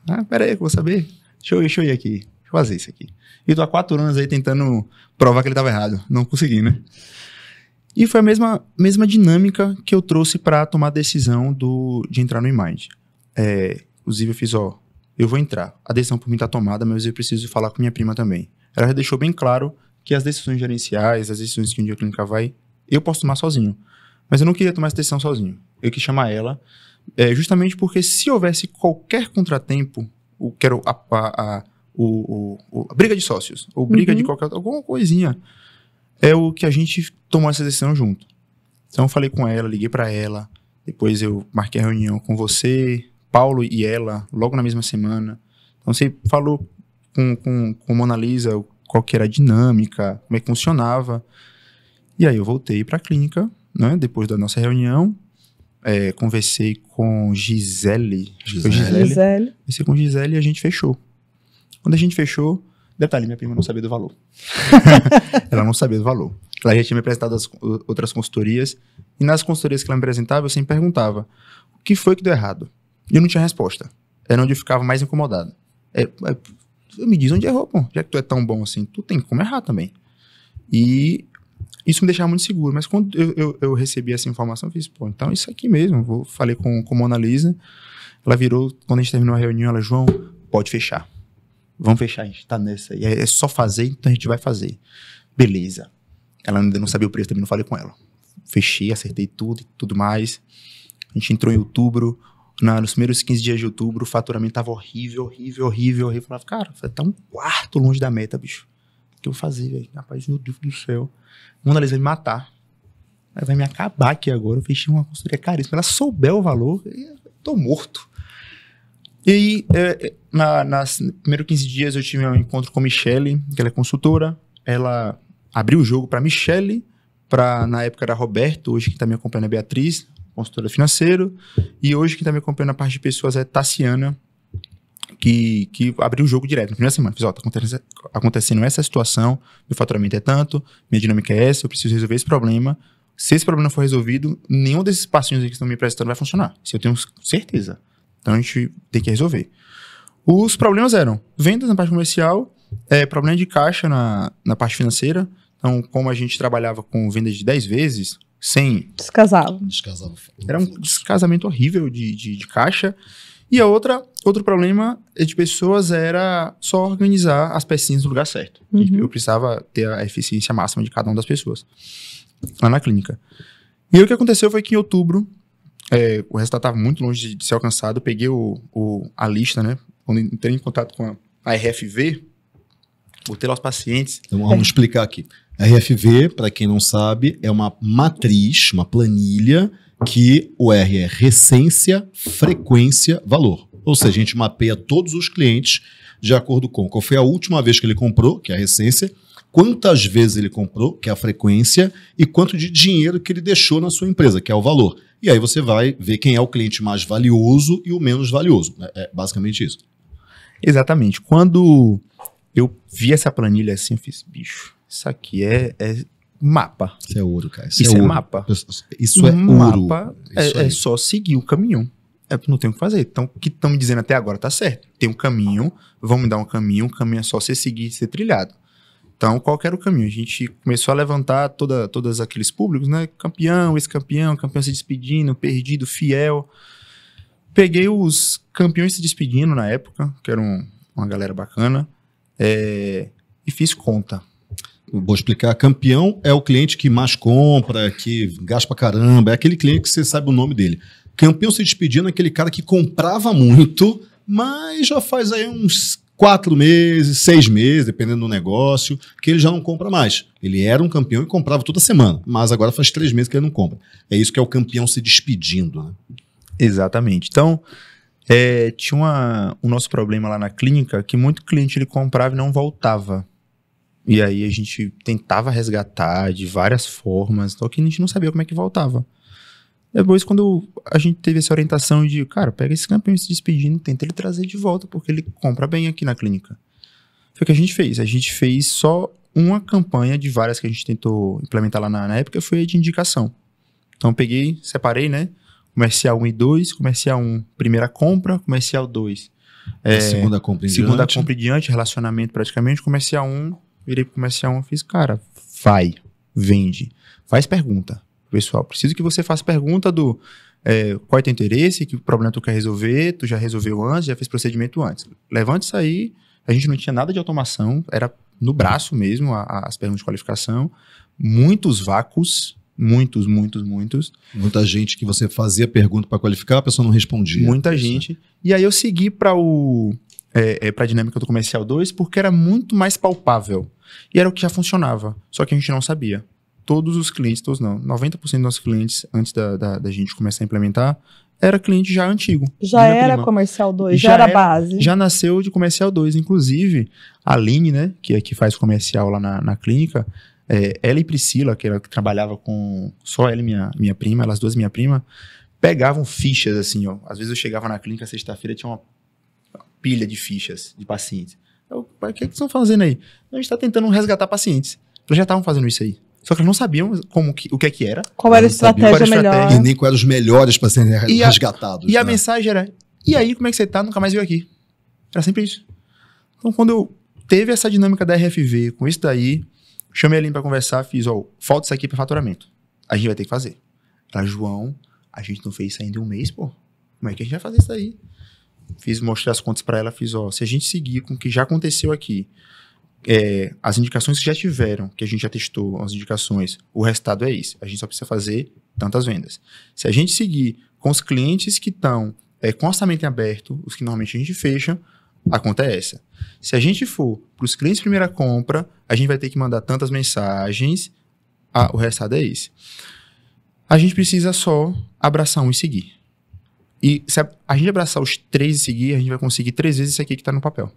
Ah, pera aí, eu vou saber. Deixa eu, deixa eu ir aqui. Deixa eu fazer isso aqui. E tô há quatro anos aí tentando provar que ele estava errado. Não consegui, né? E foi a mesma, mesma dinâmica que eu trouxe para tomar a decisão do, de entrar no IMIND. É, inclusive, eu fiz, ó, eu vou entrar. A decisão por mim tá tomada, mas eu preciso falar com minha prima também. Ela já deixou bem claro que as decisões gerenciais, as decisões que um dia a clínica vai, eu posso tomar sozinho. Mas eu não queria tomar essa decisão sozinho eu que chamar ela, é, justamente porque se houvesse qualquer contratempo, o, quero a, a, a, o, o, a briga de sócios, ou briga uhum. de qualquer alguma coisinha, é o que a gente tomou essa decisão junto. Então eu falei com ela, liguei para ela, depois eu marquei a reunião com você, Paulo e ela, logo na mesma semana. Então você falou com, com, com Mona Lisa qual que era a dinâmica, como é que funcionava. E aí eu voltei para a clínica, né, depois da nossa reunião, é, conversei com Gisele. Gisele. Gisele. Conversei com Gisele e a gente fechou. Quando a gente fechou, detalhe, minha prima não sabia do valor. *laughs* ela não sabia do valor. Ela já tinha me apresentado as, outras consultorias. E nas consultorias que ela me apresentava, eu sempre perguntava: o que foi que deu errado? E eu não tinha resposta. Era onde eu ficava mais incomodado. É, é, me diz onde errou, pô. Já que tu é tão bom assim, tu tem como errar também. E isso me deixava muito seguro, mas quando eu, eu, eu recebi essa informação, eu fiz, pô, então isso aqui mesmo. Vou, falei com, com Mona Lisa, ela virou, quando a gente terminou a reunião, ela, João, pode fechar. Vamos fechar, a gente tá nessa. E é, é só fazer, então a gente vai fazer. Beleza. Ela ainda não sabia o preço, também não falei com ela. Fechei, acertei tudo e tudo mais. A gente entrou em outubro, na, nos primeiros 15 dias de outubro, o faturamento tava horrível, horrível, horrível, horrível. Eu falava, cara, tá um quarto longe da meta, bicho que eu fazer, velho? Rapaz, meu Deus do céu. Mona Lisa vai me matar. Ela vai me acabar aqui agora. Eu fechei uma consultoria caríssima. Ela souber o valor, eu tô morto. E aí, é, é, na, nas primeiros 15 dias, eu tive um encontro com Michelle, que ela é consultora. Ela abriu o jogo para Michelle, para na época era Roberto, hoje que tá me acompanhando é Beatriz, consultora financeira. E hoje que tá me acompanhando na parte de pessoas é Tassiana, que, que abriu o jogo direto na primeira semana. Fiz, ó, tá acontecendo, essa situação, meu faturamento é tanto, minha dinâmica é essa, eu preciso resolver esse problema. Se esse problema for resolvido, nenhum desses passinhos que estão me apresentando vai funcionar. Isso eu tenho certeza. Então a gente tem que resolver. Os problemas eram vendas na parte comercial, é, problema de caixa na, na parte financeira. Então, como a gente trabalhava com vendas de 10 vezes, sem. Descasava. Descasava. Era um descasamento horrível de, de, de caixa. E a outra, outro problema é de pessoas era só organizar as pecinhas no lugar certo. Uhum. Eu precisava ter a eficiência máxima de cada uma das pessoas lá na clínica. E aí, o que aconteceu foi que em outubro, é, o resultado estava muito longe de, de, ser alcançado. Eu peguei o, o, a lista, né? Quando entrei em contato com a, a RFV, botei lá os pacientes. Então vamos explicar aqui. A RFV, para quem não sabe, é uma matriz, uma planilha que o R é recência, frequência, valor. Ou seja, a gente mapeia todos os clientes de acordo com qual foi a última vez que ele comprou, que é a recência, quantas vezes ele comprou, que é a frequência, e quanto de dinheiro que ele deixou na sua empresa, que é o valor. E aí você vai ver quem é o cliente mais valioso e o menos valioso. É, é basicamente isso. Exatamente. Quando eu vi essa planilha assim, eu fiz, bicho, isso aqui é, é mapa. Isso é ouro, cara. Isso, é isso é, é, mapa. Isso é ouro. É, é, só seguir o caminho. É, não tem o que fazer. Então, o que estão me dizendo até agora tá certo. Tem um caminho, vão me dar um caminho, o um caminho é só você seguir e ser trilhado. Então, qual era o caminho? A gente começou a levantar toda, todos aqueles públicos, né? Campeão, ex-campeão, campeão se despedindo, perdido, fiel. Peguei os campeões se despedindo na época, que eram uma galera bacana, é, e fiz conta vou explicar, campeão é o cliente que mais compra, que gasta pra caramba, é aquele cliente que você sabe o nome dele. Campeão se despedindo é aquele cara que comprava muito, mas já faz aí uns quatro meses, seis meses, dependendo do negócio, que ele já não compra mais. Ele era um campeão e comprava toda semana, mas agora faz três meses que ele não compra. É isso que é o campeão se despedindo. Né? Exatamente. Então, é, tinha uma, um nosso problema lá na clínica que muito cliente ele comprava e não voltava. E aí a gente tentava resgatar de várias formas, só que a gente não sabia como é que voltava. Depois, quando a gente teve essa orientação de, cara, pega esse campeão se despedindo, tenta ele trazer de volta, porque ele compra bem aqui na clínica. Foi o que a gente fez. A gente fez só uma campanha de várias que a gente tentou implementar lá na, na época, foi de indicação. Então, peguei, separei, né? Comercial 1 e 2, comercial 1, primeira compra, comercial 2. É, segunda compra em segunda diante. Segunda compra em diante, relacionamento praticamente, comercial 1, virei pro comercial e fiz, cara, vai, vende, faz pergunta. Pessoal, preciso que você faça pergunta do é, qual é teu interesse, que problema tu quer resolver, tu já resolveu antes, já fez procedimento antes. Levante isso aí. A gente não tinha nada de automação, era no braço mesmo a, a, as perguntas de qualificação. Muitos vácuos, muitos, muitos, muitos. Muita gente que você fazia pergunta para qualificar, a pessoa não respondia. Muita né? gente. E aí eu segui para o é, é, para a dinâmica do comercial 2 porque era muito mais palpável. E era o que já funcionava, só que a gente não sabia. Todos os clientes, todos não, 90% dos nossos clientes, antes da, da, da, gente começar a implementar, era cliente já antigo. Já era prima. comercial 2, já, já, era, base. Já nasceu de comercial 2. Inclusive, a Aline, né, que é que faz comercial lá na, na clínica, é, ela e Priscila, que, era que trabalhava com. Só ela e minha, minha prima, elas duas minha prima, pegavam fichas, assim, ó. Às vezes eu chegava na clínica sexta-feira tinha uma pilha de fichas de pacientes. Eu, o que, é que estão fazendo aí? A gente está tentando resgatar pacientes. Eles já estavam fazendo isso aí. Só que eles não sabiam como que, o que é que era. Qual era a estratégia, era a estratégia. melhor. E nem quais os melhores pacientes e resgatados. e né? a mensagem era, e aí, como é que você está? Nunca mais veio aqui. Era sempre isso. Então, quando eu teve essa dinâmica da RFV com isso daí, chamei a Aline para conversar, fiz, ó, falta isso aqui para faturamento. A gente vai ter que fazer. Ela, João, a gente não fez isso ainda em um mês, pô. Como é que a gente vai fazer isso aí? fiz mostrei as contas para ela, fiz, ó, se a gente seguir com o que já aconteceu aqui, é, as indicações que já tiveram, que a gente já testou as indicações, o resultado é isso. A gente só precisa fazer tantas vendas. Se a gente seguir com os clientes que estão é, com orçamento em aberto, os que normalmente a gente fecha, a conta é essa. Se a gente for para os clientes primeira compra, a gente vai ter que mandar tantas mensagens, ah, o resultado é esse. A gente precisa só abraçar um e seguir. E se a, gente abraçar os três e seguir, a gente vai conseguir três vezes isso aqui que tá no papel.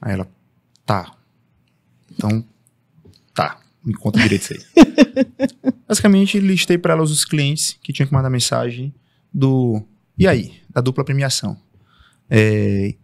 Aí ela, tá. Então, tá. Me conta direito isso aí. *laughs* Basicamente, listei para ela os clientes que tinham que mandar mensagem do. E aí? Da dupla premiação. É,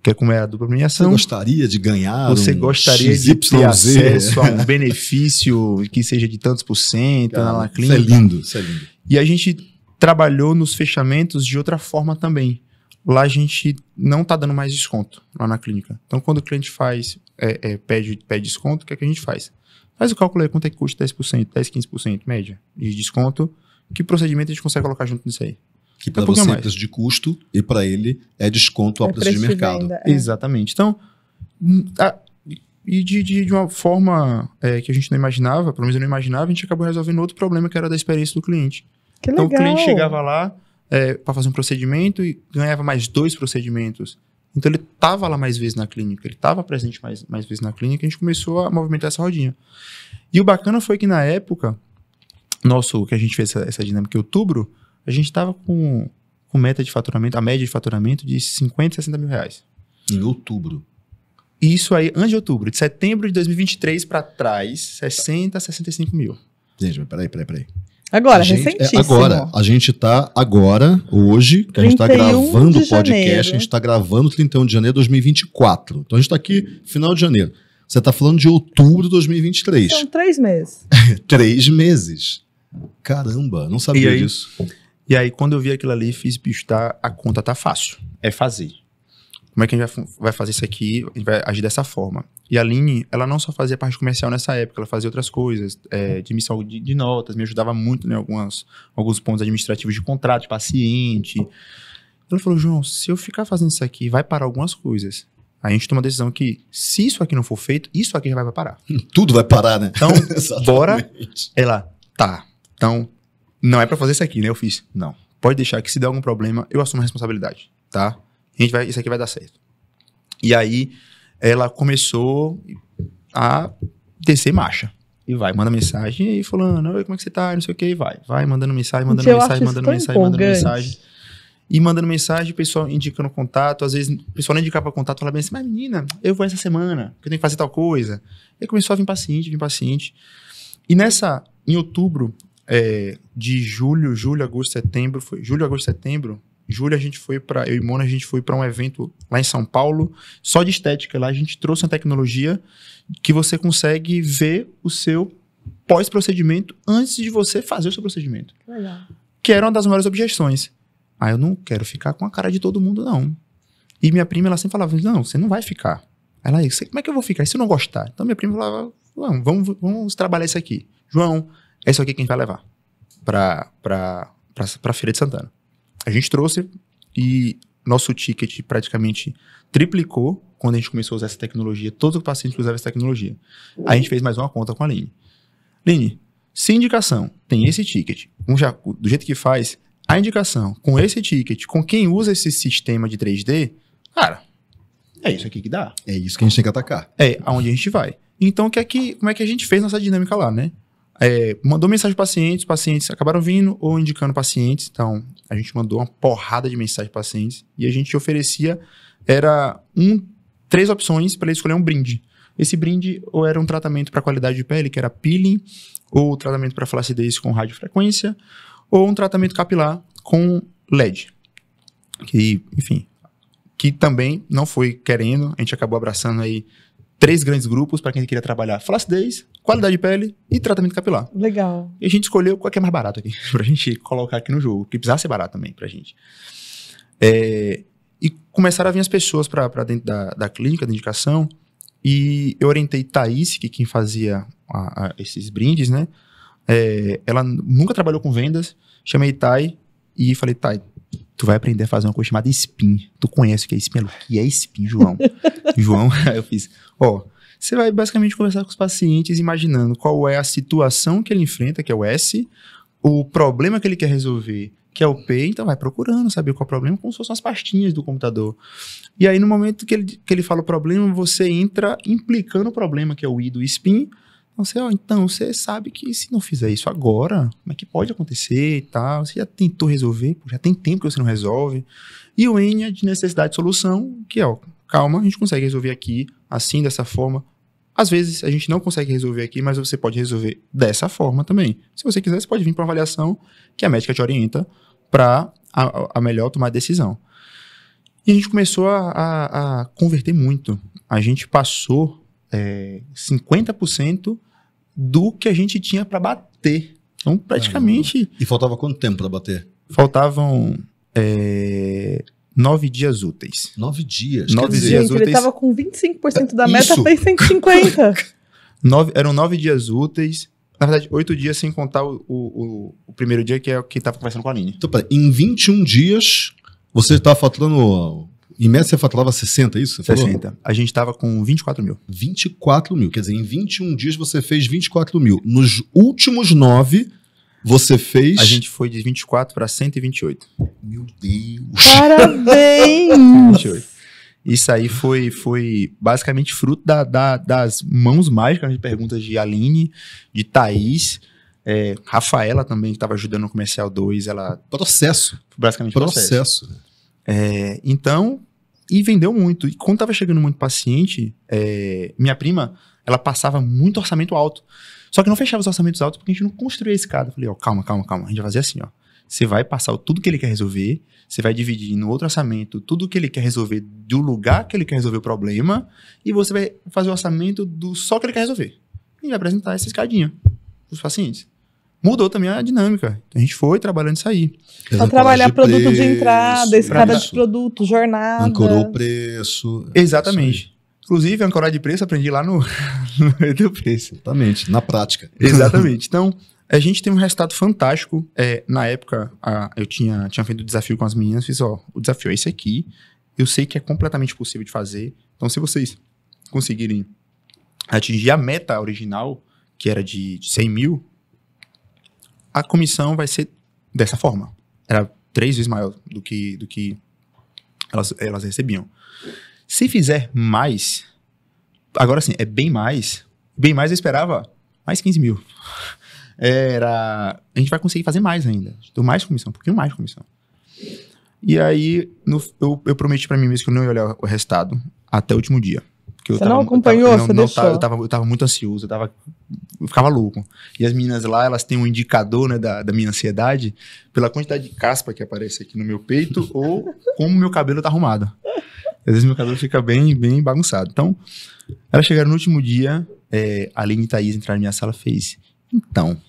quer como é a dupla premiação. Você gostaria de ganhar? Você um gostaria XYZ. de ter acesso a um *laughs* benefício que seja de tantos por cento Cara, na Clínica? Isso é lindo, isso é lindo. E a gente trabalhou nos fechamentos de outra forma também. Lá a gente não está dando mais desconto lá na clínica. Então, quando o cliente faz, é, é, pede, pede desconto, o que, é que a gente faz? Faz o cálculo aí, quanto é que custa 10%, 10%, 15% média de desconto. Que procedimento a gente consegue colocar junto nisso aí? Que para você é preço de custo e para ele é desconto é a é preço, preço, de mercado. Venda, é. Exatamente. Então, hum, a, e de, de, de, uma forma é, que a gente não imaginava, pelo menos eu não imaginava, a gente acabou resolvendo outro problema que era da experiência do cliente. Que legal. Então o cliente chegava lá é, para fazer um procedimento e ganhava mais dois procedimentos. Então ele estava lá mais vezes na clínica, ele estava presente mais, mais vezes na clínica, E a gente começou a movimentar essa rodinha. E o bacana foi que na época, nosso, que a gente fez essa, essa dinâmica em outubro, a gente estava com, com meta de faturamento, a média de faturamento de 50, 60 mil reais. Em outubro? Isso aí, antes de outubro, de setembro de 2023 para trás, 60, 65 mil. Gente, peraí, peraí, peraí. Agora, a gente, é, recentíssimo. Agora, a gente está agora, hoje, que a gente está gravando o podcast, janeiro. a gente está gravando 31 de janeiro de 2024. Então a gente está aqui final de janeiro. Você está falando de outubro de 2023. São três meses. *laughs* três meses. Caramba, não sabia e aí, disso. E aí, quando eu vi aquilo ali, fiz, bicho, tá, a conta tá fácil. É fazer como é que a gente vai, vai fazer isso aqui, a gente vai agir dessa forma. E a Aline, ela não só fazia parte comercial nessa época, ela fazia outras coisas, é, de missão de, de, notas, me ajudava muito em né, alguns pontos administrativos de contrato, de paciente. Ela falou, João, se eu ficar fazendo isso aqui, vai parar algumas coisas. a gente toma a decisão que, se isso aqui não for feito, isso aqui já vai parar. *laughs* Tudo vai parar, né? Então, *laughs* bora. Ela, tá. Então, não é para fazer isso aqui, né? Eu fiz, não. Pode deixar que se der algum problema, eu assumo a responsabilidade, tá? A gente vai, isso aqui vai dar certo. E aí ela começou a descer marcha. E vai, manda mensagem, e aí, fulano, como é que você tá? Não sei o que, e vai. Vai, mandando mensagem, mandando Eu mensagem, mandando mensagem, mandando mensagem. E mandando mensagem, o pessoal indicando contato. Às vezes, o pessoal não indicava para contato, falava bem assim, mas menina, eu vou essa semana, porque eu tenho que fazer tal coisa. E começou a vir paciente, vir paciente. E nessa, em outubro, é, de julho, julho, agosto, setembro, foi julho, agosto, setembro, julho a gente foi para eu e Mona a gente foi para um evento lá em São Paulo só de estética. Lá a gente trouxe a tecnologia que você consegue ver o seu pós procedimento antes de você fazer o seu procedimento. Legal. Que era uma das maiores objeções. Ah, eu não quero ficar com a cara de todo mundo não. E minha prima ela sempre falava não, você não vai ficar. Ela disse, como é que eu vou ficar? E se eu não gostar? Então minha prima falava não, vamos, vamos trabalhar isso aqui. João, é isso aqui que a gente vai levar para para para feira de Santana a gente trouxe e nosso ticket praticamente triplicou quando a gente começou a usar essa tecnologia. Todos os pacientes usavam essa tecnologia. a gente fez mais uma conta com a Line. Line, se indicação tem esse ticket, um já, do jeito que faz, a indicação com esse ticket, com quem usa esse sistema de 3D, cara, é isso aqui que dá. É isso que a gente tem que atacar. É, aonde a gente vai. Então, que é que, como é que a gente fez nossa dinâmica lá, né? É, mandou mensagem para pacientes, pacientes acabaram vindo ou indicando pacientes. Então, a gente mandou uma porrada de mensagem para pacientes e a gente oferecia era um três opções para ele escolher um brinde. Esse brinde ou era um tratamento para qualidade de pele, que era peeling, ou tratamento para flacidez com radiofrequência, ou um tratamento capilar com LED. Que, enfim, que também não foi querendo, a gente acabou abraçando aí três grandes grupos para quem queria trabalhar flacidez, qualidade de pele e tratamento capilar. Legal. E a gente escolheu qual que é mais barato aqui, *laughs* pra gente colocar aqui no jogo, que precisava ser barato também pra gente. É, e começaram a vir as pessoas para dentro da, da clínica, da indicação, e eu orientei Thaís, que quem fazia a, a, esses brindes, né? É, ela nunca trabalhou com vendas, chamei Thay e falei, Thay, tu vai aprender a fazer uma coisa chamada spin. Tu conhece o que é spin? O que é spin, João? *laughs* João, *laughs* eu fiz, ó, oh, você vai basicamente conversar com os pacientes imaginando qual é a situação que ele enfrenta, que é o S, o problema que ele quer resolver, que é o P, então vai procurando saber qual é o problema, como se fossem as pastinhas do computador. E aí, no momento que ele, que ele fala o problema, você entra implicando o problema, que é o I do spin. Então você, ó, então, você sabe que se não fizer isso agora, como é que pode acontecer e tal? Você já tentou resolver, já tem tempo que você não resolve. E o N é de necessidade de solução, que é, ó, calma, a gente consegue resolver aqui, assim, dessa forma, às vezes a gente não consegue resolver aqui, mas você pode resolver dessa forma também. Se você quiser, você pode vir para uma avaliação que a médica te orienta para a, a, melhor tomar a decisão. E a gente começou a, a, a converter muito. A gente passou é, 50% do que a gente tinha para bater. Então, praticamente. Ah, e faltava quanto tempo para bater? Faltavam é, nove dias úteis. Nove dias? Nove dizer, dias gente, úteis. Ele estava com 25% da meta, fez 150. *laughs* nove, eram nove dias úteis. Na verdade, oito dias sem contar o, o, o primeiro dia, que é o que estava conversando com a Aline. Então, pera, em 21 dias, você estava tá faturando em média você faturava 60, é isso? Você 60. Falou? A gente estava com 24 mil. 24 mil, quer dizer, em 21 dias você fez 24 mil. Nos últimos nove, você fez? A gente foi de 24 para 128. Meu Deus! Parabéns! 28. *laughs* Isso aí foi, foi basicamente fruto da, da, das mãos mágicas de perguntas de Aline, de Thaís, é, Rafaela também, que estava ajudando no Comercial 2. Ela, processo. Basicamente processo. processo. É, então, e vendeu muito. E quando estava chegando muito paciente, é, minha prima, ela passava muito orçamento alto. Só que não fechava os orçamentos altos porque a gente não construía esse cara. Eu falei, ó, calma, calma, calma. A gente vai fazer assim, ó. Você vai passar tudo que ele quer resolver, você vai dividir no outro orçamento tudo que ele quer resolver do lugar que ele quer resolver o problema, e você vai fazer o orçamento do só que ele quer resolver. E vai apresentar essa escadinha para os pacientes mudou também a dinâmica. A gente foi trabalhando isso aí. Para trabalhar de produto preço, de entrada, escada de produto, jornada. Ancorou o preço. É Exatamente. Inclusive, ancorar de preço aprendi lá no, *laughs* no do preço. Exatamente, na prática. Exatamente. Então, a gente tem um resultado fantástico. É, na época, a, eu tinha, tinha feito o desafio com as meninas, fiz, ó, o desafio é esse aqui. Eu sei que é completamente possível de fazer. Então, se vocês conseguirem atingir a meta original, que era de, de 100 mil, a comissão vai ser dessa forma. Era três vezes maior do que, do que elas, elas recebiam. Se fizer mais, agora sim, é bem mais. Bem mais eu esperava mais 15 mil. Era. A gente vai conseguir fazer mais ainda. do mais comissão, um pouquinho mais de comissão. E aí, no, eu, eu, prometi para mim mesmo que eu não ia olhar o restado até o último dia. que você tava, não acompanhou, eu tava, você não, deixou. Tava, eu, tava, eu tava muito ansioso, eu, tava, eu ficava louco. E as meninas lá, elas têm um indicador né, da, da minha ansiedade pela quantidade de caspa que aparece aqui no meu peito *laughs* ou como meu cabelo tá arrumado. Às vezes meu cabelo fica bem, bem bagunçado. Então, ela chegaram no último dia, é, eh, a Aline e Thaís entraram na minha sala e fez, então,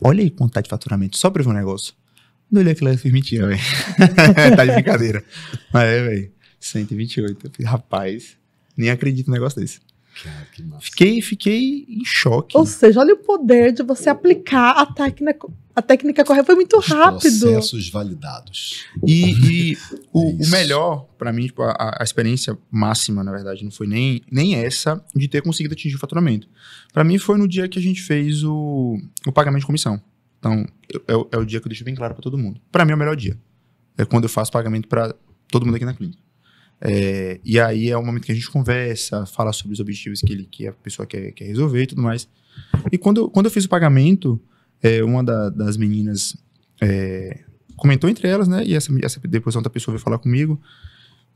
olha aí quanto tá de faturamento, só pra ver um negócio. Não olhei aquilo e fiz, mentira, velho. *laughs* tá de brincadeira. Mas é, velho, 128. Eu falei, rapaz, nem acredito no negócio desse. Cara, fiquei, fiquei em choque. Ou seja, olha o poder de você aplicar a técnica, a técnica correta foi muito Os rápido. Processos validados. E, e *laughs* o, é o, melhor, para mim, tipo, a, a, experiência máxima, na verdade, não foi nem, nem essa de ter conseguido atingir o faturamento. Para mim, foi no dia que a gente fez o, o pagamento de comissão. Então, é, é o dia que eu deixo bem claro para todo mundo. Para mim, é o melhor dia. É quando eu faço pagamento para todo mundo aqui na clínica. É, e aí é o momento que a gente conversa, fala sobre os objetivos que, ele, que a pessoa quer, quer resolver e tudo mais. E quando quando eu fiz o pagamento, é, uma da, das meninas é, comentou entre elas, né? E essa, essa depois outra pessoa veio falar comigo.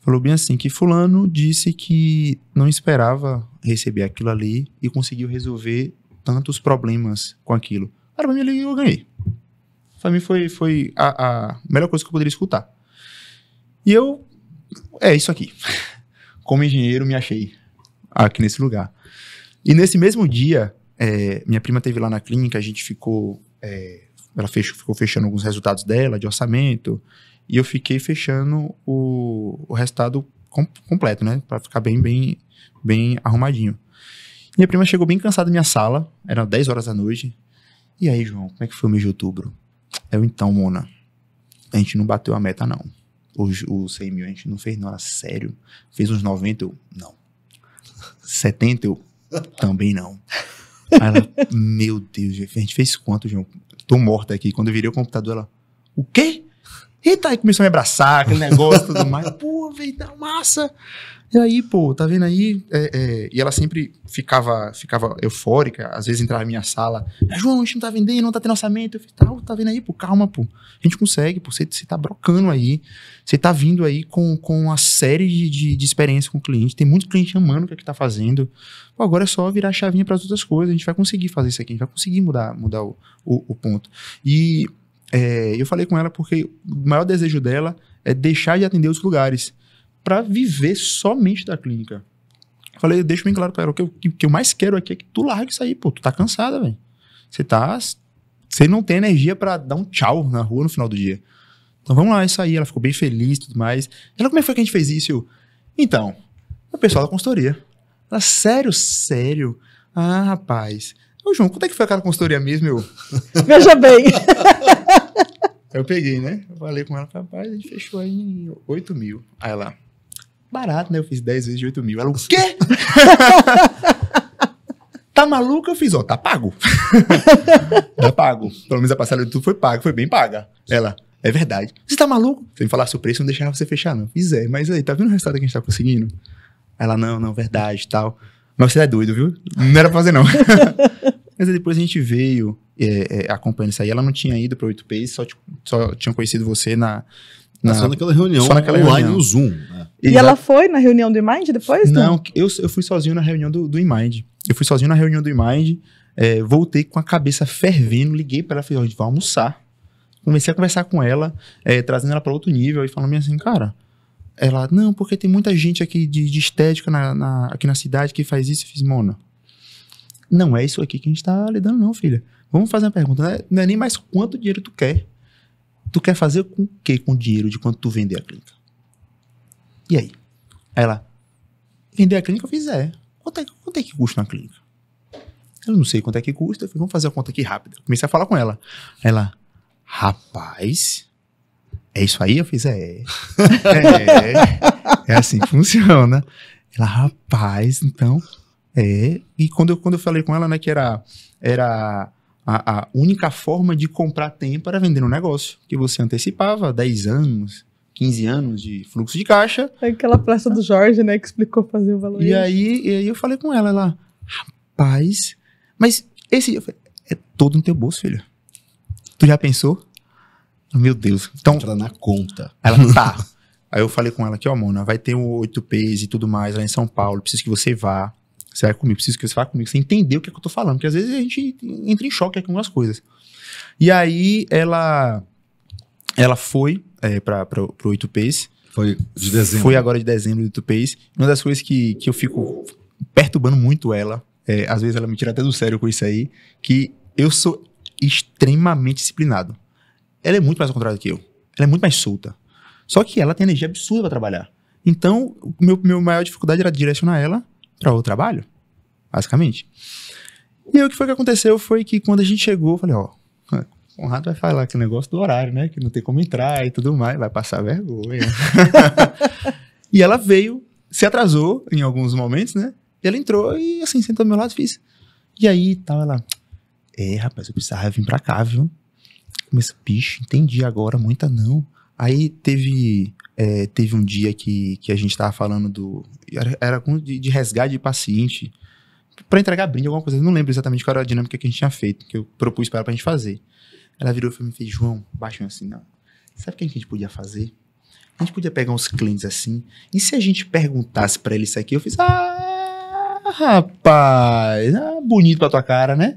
Falou bem assim, que fulano disse que não esperava receber aquilo ali e conseguiu resolver tantos problemas com aquilo. Cara, pra mim eu ganhei. Pra mim foi, foi a, a melhor coisa que eu poderia escutar. E eu, é isso aqui. *laughs* Como engenheiro me achei aqui nesse lugar. E nesse mesmo dia, é, minha prima teve lá na clínica, a gente ficou. É, ela fech, ficou fechando alguns resultados dela, de orçamento, e eu fiquei fechando o, o resultado com, completo, né? Pra ficar bem, bem, bem arrumadinho. Minha prima chegou bem cansada da minha sala, eram 10 horas da noite. E aí, João, como é que foi o mês de outubro? Eu, então, Mona, a gente não bateu a meta, não. Os, os 100 mil a gente não fez, não, era sério. Fez uns 90, eu, não. 70, eu, também não. Aí ela, meu Deus, a gente fez quanto, João? Tô morta aqui. Quando eu virei o computador, ela, o quê? Eita, aí começou a me abraçar, aquele negócio e tudo mais. Pô, velho, tá massa. E aí, pô, tá vendo aí? É, é, e ela sempre ficava, ficava eufórica, às vezes entrava na minha sala, João, a gente não tá vendendo, não tá tendo orçamento. Eu falei, tá, tá vendo aí, pô, calma, pô. A gente consegue, pô, você tá brocando aí, você tá vindo aí com, com uma série de, de, de experiência com o cliente, tem muito cliente amando o que é que tá fazendo. Pô, agora é só virar a chavinha para as outras coisas, a gente vai conseguir fazer isso aqui, a gente vai conseguir mudar, mudar o, o, o ponto. E é, eu falei com ela porque o maior desejo dela é deixar de atender os lugares para viver somente da clínica. Falei, deixa bem claro para ela, o que eu, que eu mais quero aqui é que tu largue isso aí, pô. Tu tá cansada, velho. Você tá. Você não tem energia para dar um tchau na rua no final do dia. Então vamos lá, isso aí. Ela ficou bem feliz e tudo mais. Ela, como é que foi que a gente fez isso? Eu, então, o pessoal da consultoria. Ela, sério, sério? Ah, rapaz. Ô, João, quanto é que foi aquela consultoria mesmo? Eu... *laughs* Veja bem. *laughs* eu peguei, né? Eu falei com ela, rapaz, a gente fechou aí em 8 mil. Aí lá barato, né? Eu fiz 10 vezes de 8 mil. Ela, o quê? *laughs* tá maluco? Eu fiz, ó, tá pago. *laughs* tá pago. Pelo menos a parcela de tudo foi paga, foi bem paga. Ela, é verdade. Você tá maluco? Se me falasse o preço, não deixava você fechar, não. Fiz, é, mas aí, tá vendo o resultado que a gente tá conseguindo? Ela, não, não, verdade, tal. Mas você é doido, viu? Não era pra fazer, não. *laughs* mas aí depois a gente veio é, é, acompanhando isso aí. Ela não tinha ido pra 8 Pays, só, tipo, só tinha conhecido você na, na, tá só ah. naquela reunião só naquela online reunião. no Zoom. Né? E ela foi na reunião do IMIND depois? Não, não eu, eu fui sozinho na reunião do, do IMIND. Eu fui sozinho na reunião do IMIND, é, voltei com a cabeça fervendo, liguei para ela e falei, a gente vai almoçar. Comecei a conversar com ela, é, trazendo ela para outro nível e falando assim, cara, ela, não, porque tem muita gente aqui de, de estética na, na, aqui na cidade que faz isso Eu fiz, mona. Não é isso aqui que a gente tá lidando, não, filha. Vamos fazer uma pergunta. Não é, não é nem mais quanto dinheiro tu quer. Tu quer fazer com o quê? Com o dinheiro de quanto tu vender a clínica. E aí? Aí ela, vender a clínica eu fiz, é. Quanto é, quanto é que custa uma clínica? Eu não sei quanto é que custa, eu falei, vamos fazer a conta aqui rápida. Comecei a falar com ela. Ela, rapaz, é isso aí? Eu fiz, é. *laughs* É, é assim que funciona. Ela, rapaz, então, é. E quando eu, quando eu falei com ela, né, que era, era a, a, única forma de comprar tempo era vender um negócio, que você antecipava 10 anos, 15 anos de fluxo de caixa. É aquela praça do Jorge, né, que explicou fazer o valor. E aí, e aí eu falei com ela, ela, rapaz, mas esse falei, é todo no teu bolso, filha. Tu já pensou? Meu Deus. Então, ela na conta. Ela tá. *laughs* aí eu falei com ela que, ó, oh, Mona, vai ter um 8 P's e tudo mais lá em São Paulo, preciso que você vá. Você vai comigo, preciso que você fale comigo, você entender o que, é que eu tô falando, porque às vezes a gente entra em choque com algumas coisas. E aí ela ela foi é, para o 8 Pace. Foi de dezembro. Foi agora de dezembro do 8 Pace. Uma das coisas que, que eu fico perturbando muito ela, é, às vezes ela me tira até do sério com isso aí, que eu sou extremamente disciplinado. Ela é muito mais contrário do que eu. Ela é muito mais solta. Só que ela tem energia absurda para trabalhar. Então, o meu, meu maior dificuldade era direcionar ela para é o trabalho, basicamente. E aí o que foi que aconteceu foi que quando a gente chegou, eu falei, ó, o Conrado vai falar que o negócio do horário, né? Que não tem como entrar e tudo mais, vai passar vergonha. *laughs* e ela veio, se atrasou em alguns momentos, né? E ela entrou e assim, sentou do meu lado e fiz. E aí tava lá, É, rapaz, eu precisava vir pra cá, viu? Começa bicho, entendi agora, muita não. Aí teve é, teve um dia que, que a gente tava falando do. Era, era de, de resgate de paciente para entregar brinde, alguma coisa. Eu não lembro exatamente qual era a dinâmica que a gente tinha feito, que eu propus para ela pra gente fazer. Ela virou e me fez, João, baixo assim, não. Sabe o que a gente podia fazer? A gente podia pegar uns clientes assim, e se a gente perguntasse para ele isso aqui, eu fiz, ah, rapaz, ah, bonito pra tua cara, né?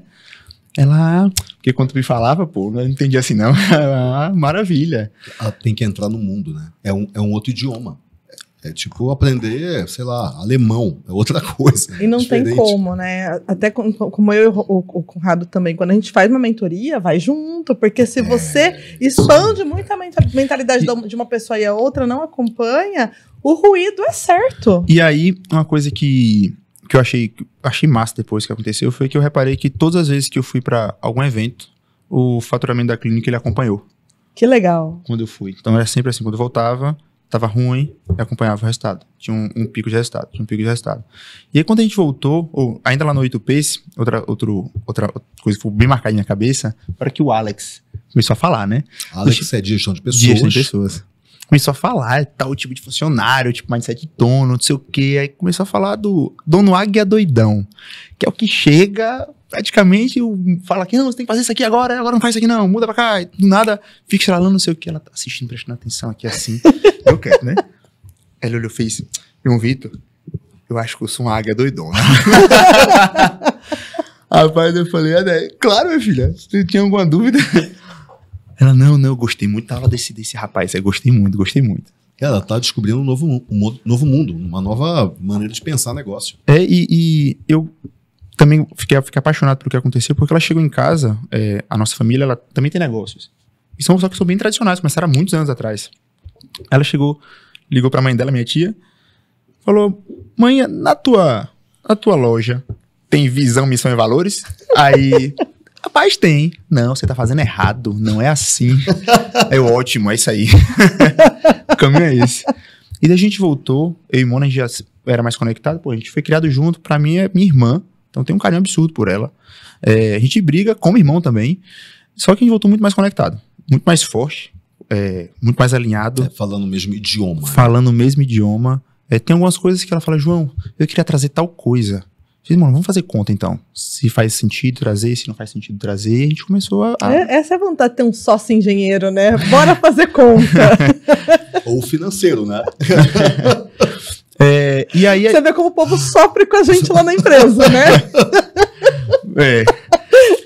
Ela. Porque quando me falava, pô, não entendi assim, não. *laughs* Maravilha. Ela tem que entrar no mundo, né? É um, é um outro idioma. É, é tipo aprender, sei lá, alemão, é outra *laughs* coisa. E não diferente. tem como, né? Até como eu e o, o Conrado também, quando a gente faz uma mentoria, vai junto, porque se é. você expande muito a mentalidade e, de uma pessoa e a outra não acompanha, o ruído é certo. E aí, uma coisa que que eu achei, achei massa depois que aconteceu foi que eu reparei que todas as vezes que eu fui para algum evento, o faturamento da clínica ele acompanhou. Que legal. Quando eu fui. Então era sempre assim, quando eu voltava, tava ruim, eu acompanhava o resultado. Tinha um, um pico de resultado, tinha um pico de resultado. E aí quando a gente voltou, ou ainda lá no 8 Pace, outra, outro, outra coisa que foi bem marcada na minha cabeça, para que o Alex começou a falar, né? Alex Os, é de gestão de pessoas. De gestão de pessoas começou a falar tal tipo de funcionário, tipo mindset de dono, não sei o quê. Aí começou a falar do dono águia doidão, que é o que chega praticamente fala que não, você tem que fazer isso aqui agora, agora não faz isso aqui não, muda pra cá, do nada, fica estralando, não sei o que. Ela tá assistindo, prestando atenção aqui assim. *laughs* eu quero, né? Ela olhou e fez, João Vitor, eu acho que eu sou uma águia doidona. *laughs* Rapaz, eu falei, é, né? claro, minha filha, se tu tinha alguma dúvida, ela, não, não, eu gostei muito da desse, desse rapaz. Eu gostei muito, gostei muito. Ela tá descobrindo um novo, um novo mundo, uma nova maneira de pensar negócio. É, e, e eu também fiquei, fiquei apaixonado pelo que aconteceu, porque ela chegou em casa, é, a nossa família, ela também tem negócios. E são, só que são bem tradicionais, começaram há muitos anos atrás. Ela chegou, ligou pra mãe dela, minha tia, falou, mãe, na tua, na tua loja tem visão, missão e valores? Aí Rapaz, tem. Não, você tá fazendo errado, não é assim. *laughs* é ótimo, é isso aí. *laughs* o caminho é esse. E daí a gente voltou, eu e Mona, a gente já era mais conectado, pô, a gente foi criado junto, pra mim é minha irmã, então tem um carinho absurdo por ela. É, a gente briga como irmão também, só que a gente voltou muito mais conectado, muito mais forte, é, muito mais alinhado. É, falando o mesmo idioma. Né? Falando o mesmo idioma. É, tem algumas coisas que ela fala, João, eu queria trazer tal coisa. Disse, mano, vamos fazer conta então. Se faz sentido trazer, se não faz sentido trazer, a gente começou a. a... É, essa é a vontade de ter um sócio engenheiro, né? Bora fazer conta. *laughs* Ou financeiro, né? *laughs* é, e aí. Você vê como o povo sofre com a gente lá na empresa, né? *laughs* é.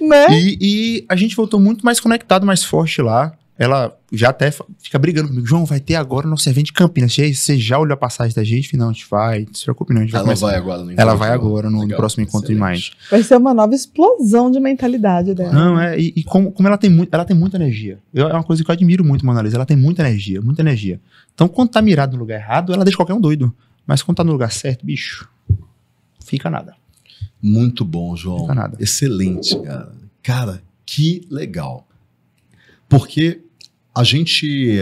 Né? E, e, a gente voltou muito mais conectado, mais forte lá ela já até fica brigando comigo. João, vai ter agora o nosso evento de Campinas. Você já olhou a passagem da gente? Não, a gente vai, não se preocupe não. A gente ela vai, vai agora no Ela vai agora no, Legal, próximo encontro de mais. Vai ser uma nova explosão de mentalidade dela. Não, é, e, e como, como, ela, tem muito, ela tem muita energia. Eu, é uma coisa que eu admiro muito, Mona Lisa. Ela tem muita energia, muita energia. Então, quando tá mirado no lugar errado, ela deixa qualquer um doido. Mas quando tá no lugar certo, bicho, fica nada. Muito bom, João. Fica nada. Excelente, cara. Cara, que legal. Porque a gente,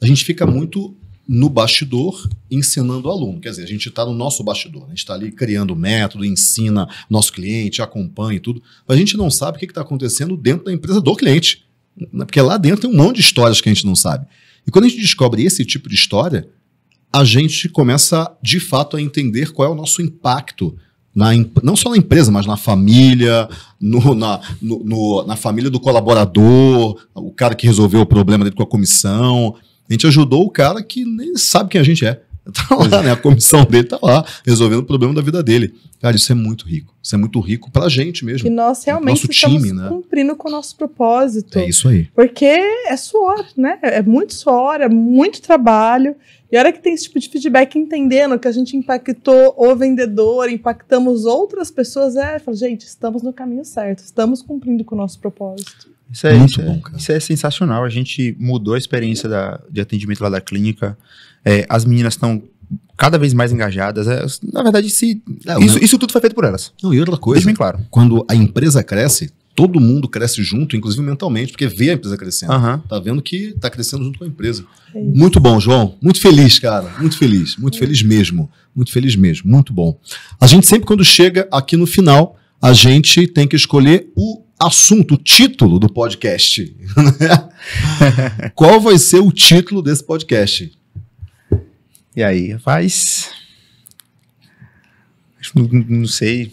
a gente fica muito no bastidor ensinando o aluno. Quer dizer, a gente está no nosso bastidor, né? a gente está ali criando método, ensina nosso cliente, acompanha e tudo, mas a gente não sabe o que está acontecendo dentro da empresa do cliente. Né? Porque lá dentro tem um monte de histórias que a gente não sabe. E quando a gente descobre esse tipo de história, a gente começa de fato a entender qual é o nosso impacto na, não só na empresa, mas na família, no, na, no, no, na família do colaborador, o cara que resolveu o problema dele com a comissão. A gente ajudou o cara que nem sabe quem a gente é. Tá lá, é. né? A comissão dele tá lá, resolvendo o problema da vida dele. Cara, isso é muito rico. Isso é muito rico pra gente mesmo. E nós realmente nosso estamos time, né? cumprindo com o nosso propósito. É isso aí. Porque é suor, né? É muito suor, é muito trabalho. E a hora que tem esse tipo de feedback, entendendo que a gente impactou o vendedor, impactamos outras pessoas, é, fala, gente, estamos no caminho certo, estamos cumprindo com o nosso propósito. Isso é, isso, é, bom, é isso é sensacional. A gente mudou a experiência da, de atendimento lá da clínica. É, as meninas estão cada vez mais engajadas. É, na verdade, se, é, isso, isso, tudo foi feito por elas. Não, e outra coisa. bem claro. Quando a empresa cresce, todo mundo cresce junto, inclusive mentalmente, porque vê a empresa crescendo. Uhum. Tá vendo que tá crescendo junto com a empresa. É muito bom, João. Muito feliz, cara. Muito feliz. Muito é. feliz mesmo. Muito feliz mesmo. Muito bom. A gente sempre, quando chega aqui no final, a gente tem que escolher o assunto, o título do podcast. *laughs* Né? *laughs* Qual vai ser o título desse podcast? E aí, rapaz. Não, não sei.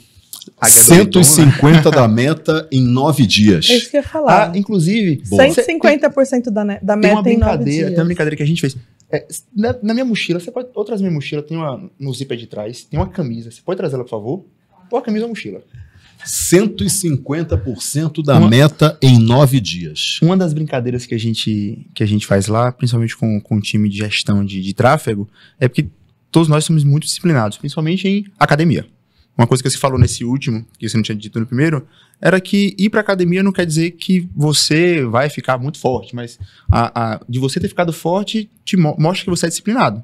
150 né? *laughs* da meta em nove dias. É isso que eu ia falar. Ah, inclusive. Boa. 150% da, ne- da meta em nove dias. Tem uma brincadeira que a gente fez. É, na, na, minha mochila, você pode. Outras minha mochila, tem uma. No zíper de trás, tem uma camisa. Você pode trazer ela, por favor? Ou a camisa ou a mochila? 150% da uma, meta em nove dias. Uma das brincadeiras que a gente, que a gente faz lá, principalmente com, com o time de gestão de, de tráfego, é porque todos nós somos muito disciplinados, principalmente em academia. Uma coisa que você falou nesse último, que você não tinha dito no primeiro, era que ir para academia não quer dizer que você vai ficar muito forte, mas a, a, de você ter ficado forte te mo mostra que você é disciplinado.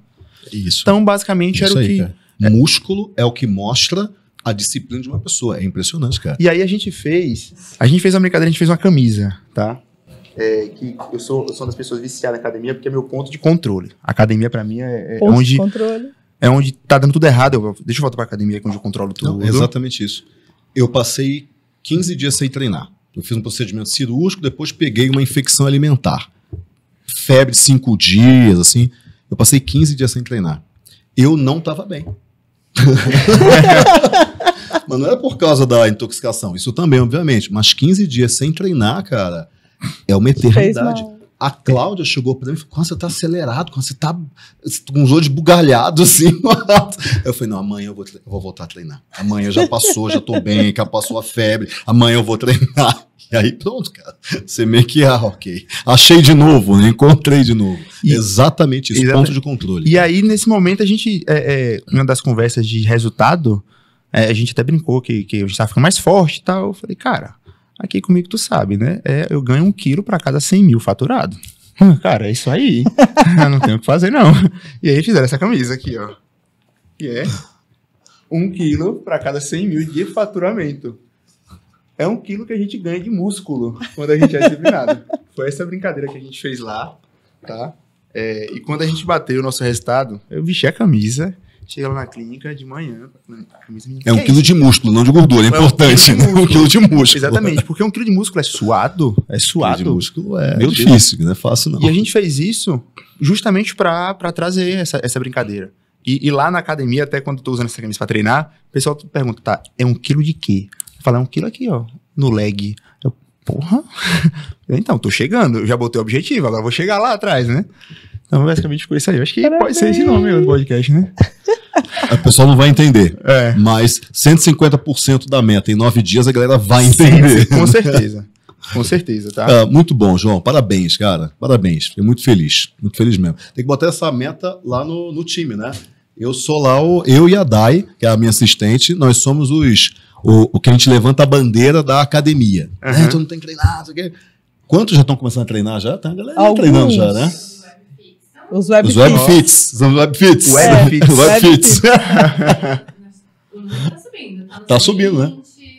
Isso. Então, basicamente, Isso era aí, o que. Cara. Músculo é o que mostra a disciplina de uma pessoa. É impressionante, cara. E aí a gente fez. A gente fez uma brincadeira, a gente fez uma camisa, tá? É, que eu sou, eu sou uma das pessoas viciadas na academia porque é meu ponto de controle. A academia, para mim, é, é ponto onde. De controle. É onde tá dando tudo errado. Eu, deixa eu voltar pra academia, que é onde eu controlo tudo. Não, exatamente isso. Eu passei 15 dias sem treinar. Eu fiz um procedimento cirúrgico, depois peguei uma infecção alimentar. Febre cinco dias, assim. Eu passei 15 dias sem treinar. Eu não tava bem. *laughs* mas não é por causa da intoxicação, isso também, obviamente. Mas 15 dias sem treinar, cara, é uma eternidade. A Cláudia chegou para mim e falou: Nossa, você tá acelerado, você tá com os olhos bugalhados, assim. *laughs* eu falei: Não, amanhã eu vou, eu vou voltar a treinar. Amanhã já passou, já tô bem, já passou a febre. Amanhã eu vou treinar. E aí, pronto, cara. Você meio que, ah, ok. Achei de novo, né? encontrei de novo. E, exatamente isso, exatamente. ponto de controle. E aí, nesse momento, a gente, é, é, uma das conversas de resultado, é, a gente até brincou que, que gente estava ficando mais forte e tal. Eu falei, cara, Aqui comigo tu sabe, né? É, eu ganho um quilo para cada 100 mil faturado. Hum, cara, é isso aí. *laughs* não tem o que fazer, não. E aí fizeram essa camisa aqui, ó. Que é um quilo para cada 100 mil de faturamento. É um quilo que a gente ganha de músculo quando a gente é disciplinado. *laughs* Foi essa brincadeira que a gente fez lá, tá? É, e quando a gente bateu o nosso resultado, eu vesti a camisa Chega lá na clínica de manhã. é um é quilo isso? de músculo, não de gordura. É importante, é um quilo, né? *laughs* um quilo de músculo. Exatamente, porque um quilo de músculo é suado. É suado. Um de músculo é Meu difícil, Deus. não é fácil, não. E a gente fez isso justamente para trazer essa, essa brincadeira. E, e, lá na academia, até quando eu tô usando essa camisa pra treinar, o pessoal pergunta, tá, é um quilo de quê? Falar é um quilo aqui, ó, no leg. Eu, porra. *laughs* então, tô chegando, eu já botei o objetivo, agora vou chegar lá atrás, né? Então, basicamente, ficou isso aí. Eu acho que Parabéns. pode ser esse nome do podcast, né? *laughs* a pessoa não vai entender. É. Mas 150% da meta em nove dias a galera vai entender. Sim, com certeza. Com certeza, tá? *laughs* Ah, muito bom, João. Parabéns, cara. Parabéns. Fiquei muito feliz. Muito feliz mesmo. Tem que botar essa meta lá no, no time, né? Eu sou lá o. Eu e a Dai, que é a minha assistente, nós somos os. O, o que a gente levanta a bandeira da academia. Uhum. Né? não tem que treinar, não sei o quê. Quantos já estão começando a treinar já? Tá, a galera Alguns. treinando já, né? Os webfits. Os webfits. Os webfits. Webfits. *laughs* webfits. tá subindo. Tá, tá subindo, 20, né?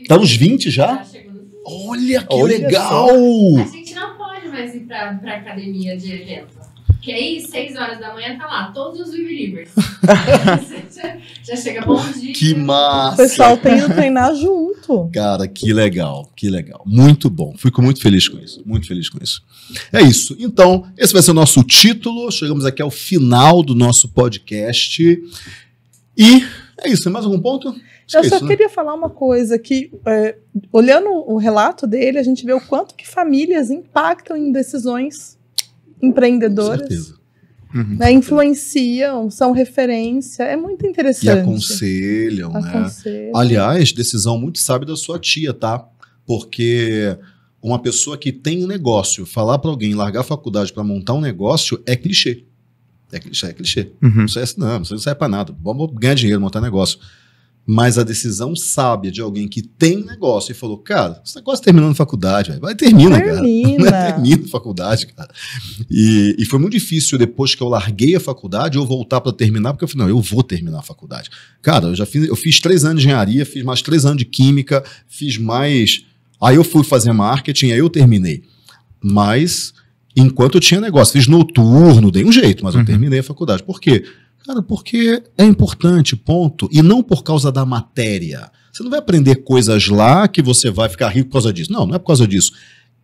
Tá nos 20 já? Tá Olha que Olha legal! Só. A gente não pode mais ir pra, pra academia de evento. Que aí, seis horas da manhã, tá lá, todos os Vivilivers. *laughs* já, já chega bom dia. Que massa! O pessoal tem que treinar junto. Cara, que legal, que legal. Muito bom. Fico muito feliz com isso, muito feliz com isso. É isso. Então, esse vai ser o nosso título. Chegamos aqui ao final do nosso podcast. E é isso. Tem mais algum ponto? Eu é só né? queria falar uma coisa que é, olhando o relato dele, a gente vê o quanto que famílias impactam em decisões empreendedoras. Uhum, né, influenciam, são referência, é muito interessante. E aconselham, né? Aliás, decisão muito sábia da sua tia, tá? Porque uma pessoa que tem um negócio, falar para alguém largar a faculdade para montar um negócio é clichê. É clichê, é clichê. Uhum. Não serve, não, não serve para nada. Vamos ganhar dinheiro, montar negócio. Mas a decisão sábia de alguém que tem negócio e falou, cara, esse negócio terminando faculdade, vai, termina, termina. cara. termina *laughs* faculdade, cara. E, e foi muito difícil depois que eu larguei a faculdade eu voltar para terminar, porque eu falei, não, eu vou terminar a faculdade. Cara, eu já fiz, eu fiz três anos de engenharia, fiz mais três anos de química, fiz mais. Aí eu fui fazer marketing, aí eu terminei. Mas enquanto eu tinha negócio. Fiz noturno, dei um jeito, mas uhum. eu terminei a faculdade. Por quê? Cara, porque é importante, ponto. E não por causa da matéria. Você não vai aprender coisas lá que você vai ficar rico por causa disso. Não, não é por causa disso.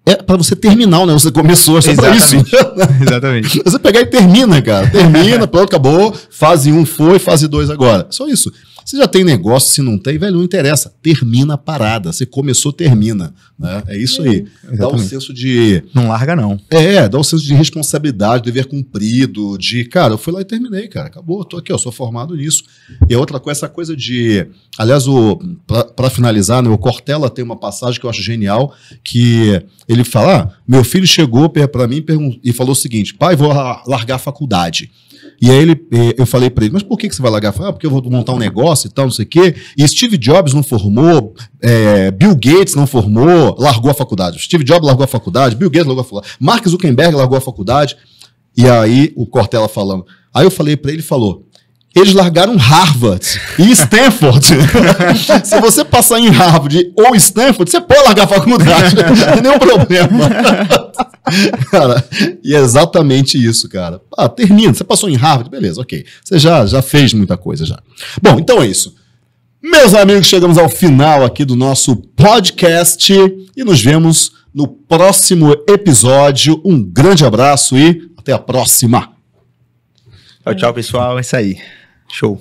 É para você terminar o né? negócio começou, só Exatamente. isso. *laughs* Exatamente. você pegar e termina, cara. Termina, *laughs* pronto, acabou. Fase 1 um foi, fase 2 agora. Só isso. Se já tem negócio, se não tem, velho, não interessa. Termina a parada. Você começou, termina. Né? É isso aí. Exatamente. Dá um senso de. Não larga, não. É, dá um senso de responsabilidade, dever cumprido, de, cara, eu fui lá e terminei, cara. Acabou, tô aqui, eu sou formado nisso. E outra coisa, essa coisa de. Aliás, o para finalizar, né, o Cortella tem uma passagem que eu acho genial, que ele fala: ah, meu filho chegou para mim e falou o seguinte: pai, vou largar a faculdade. E aí ele, eu falei para ele, mas por que, que você vai largar? Falei, ah, porque eu vou montar um negócio e tal, não sei o quê. E Steve Jobs não formou, é, Bill Gates não formou, largou a faculdade. Steve Jobs largou a faculdade, Bill Gates largou a faculdade, Mark Zuckerberg largou a faculdade. E aí o Cortella falando. Aí eu falei para ele, ele falou, eles largaram Harvard e Stanford. *laughs* Se você passar em Harvard ou Stanford, você pode largar a faculdade, *laughs* não tem nenhum problema. cara, e é exatamente isso, cara. Ah, termina, você passou em Harvard, beleza, ok. Você já, já fez muita coisa já. Bom, então é isso. Meus amigos, chegamos ao final aqui do nosso podcast e nos vemos no próximo episódio. Um grande abraço e até a próxima. Tchau, tchau, pessoal. É isso aí. Show.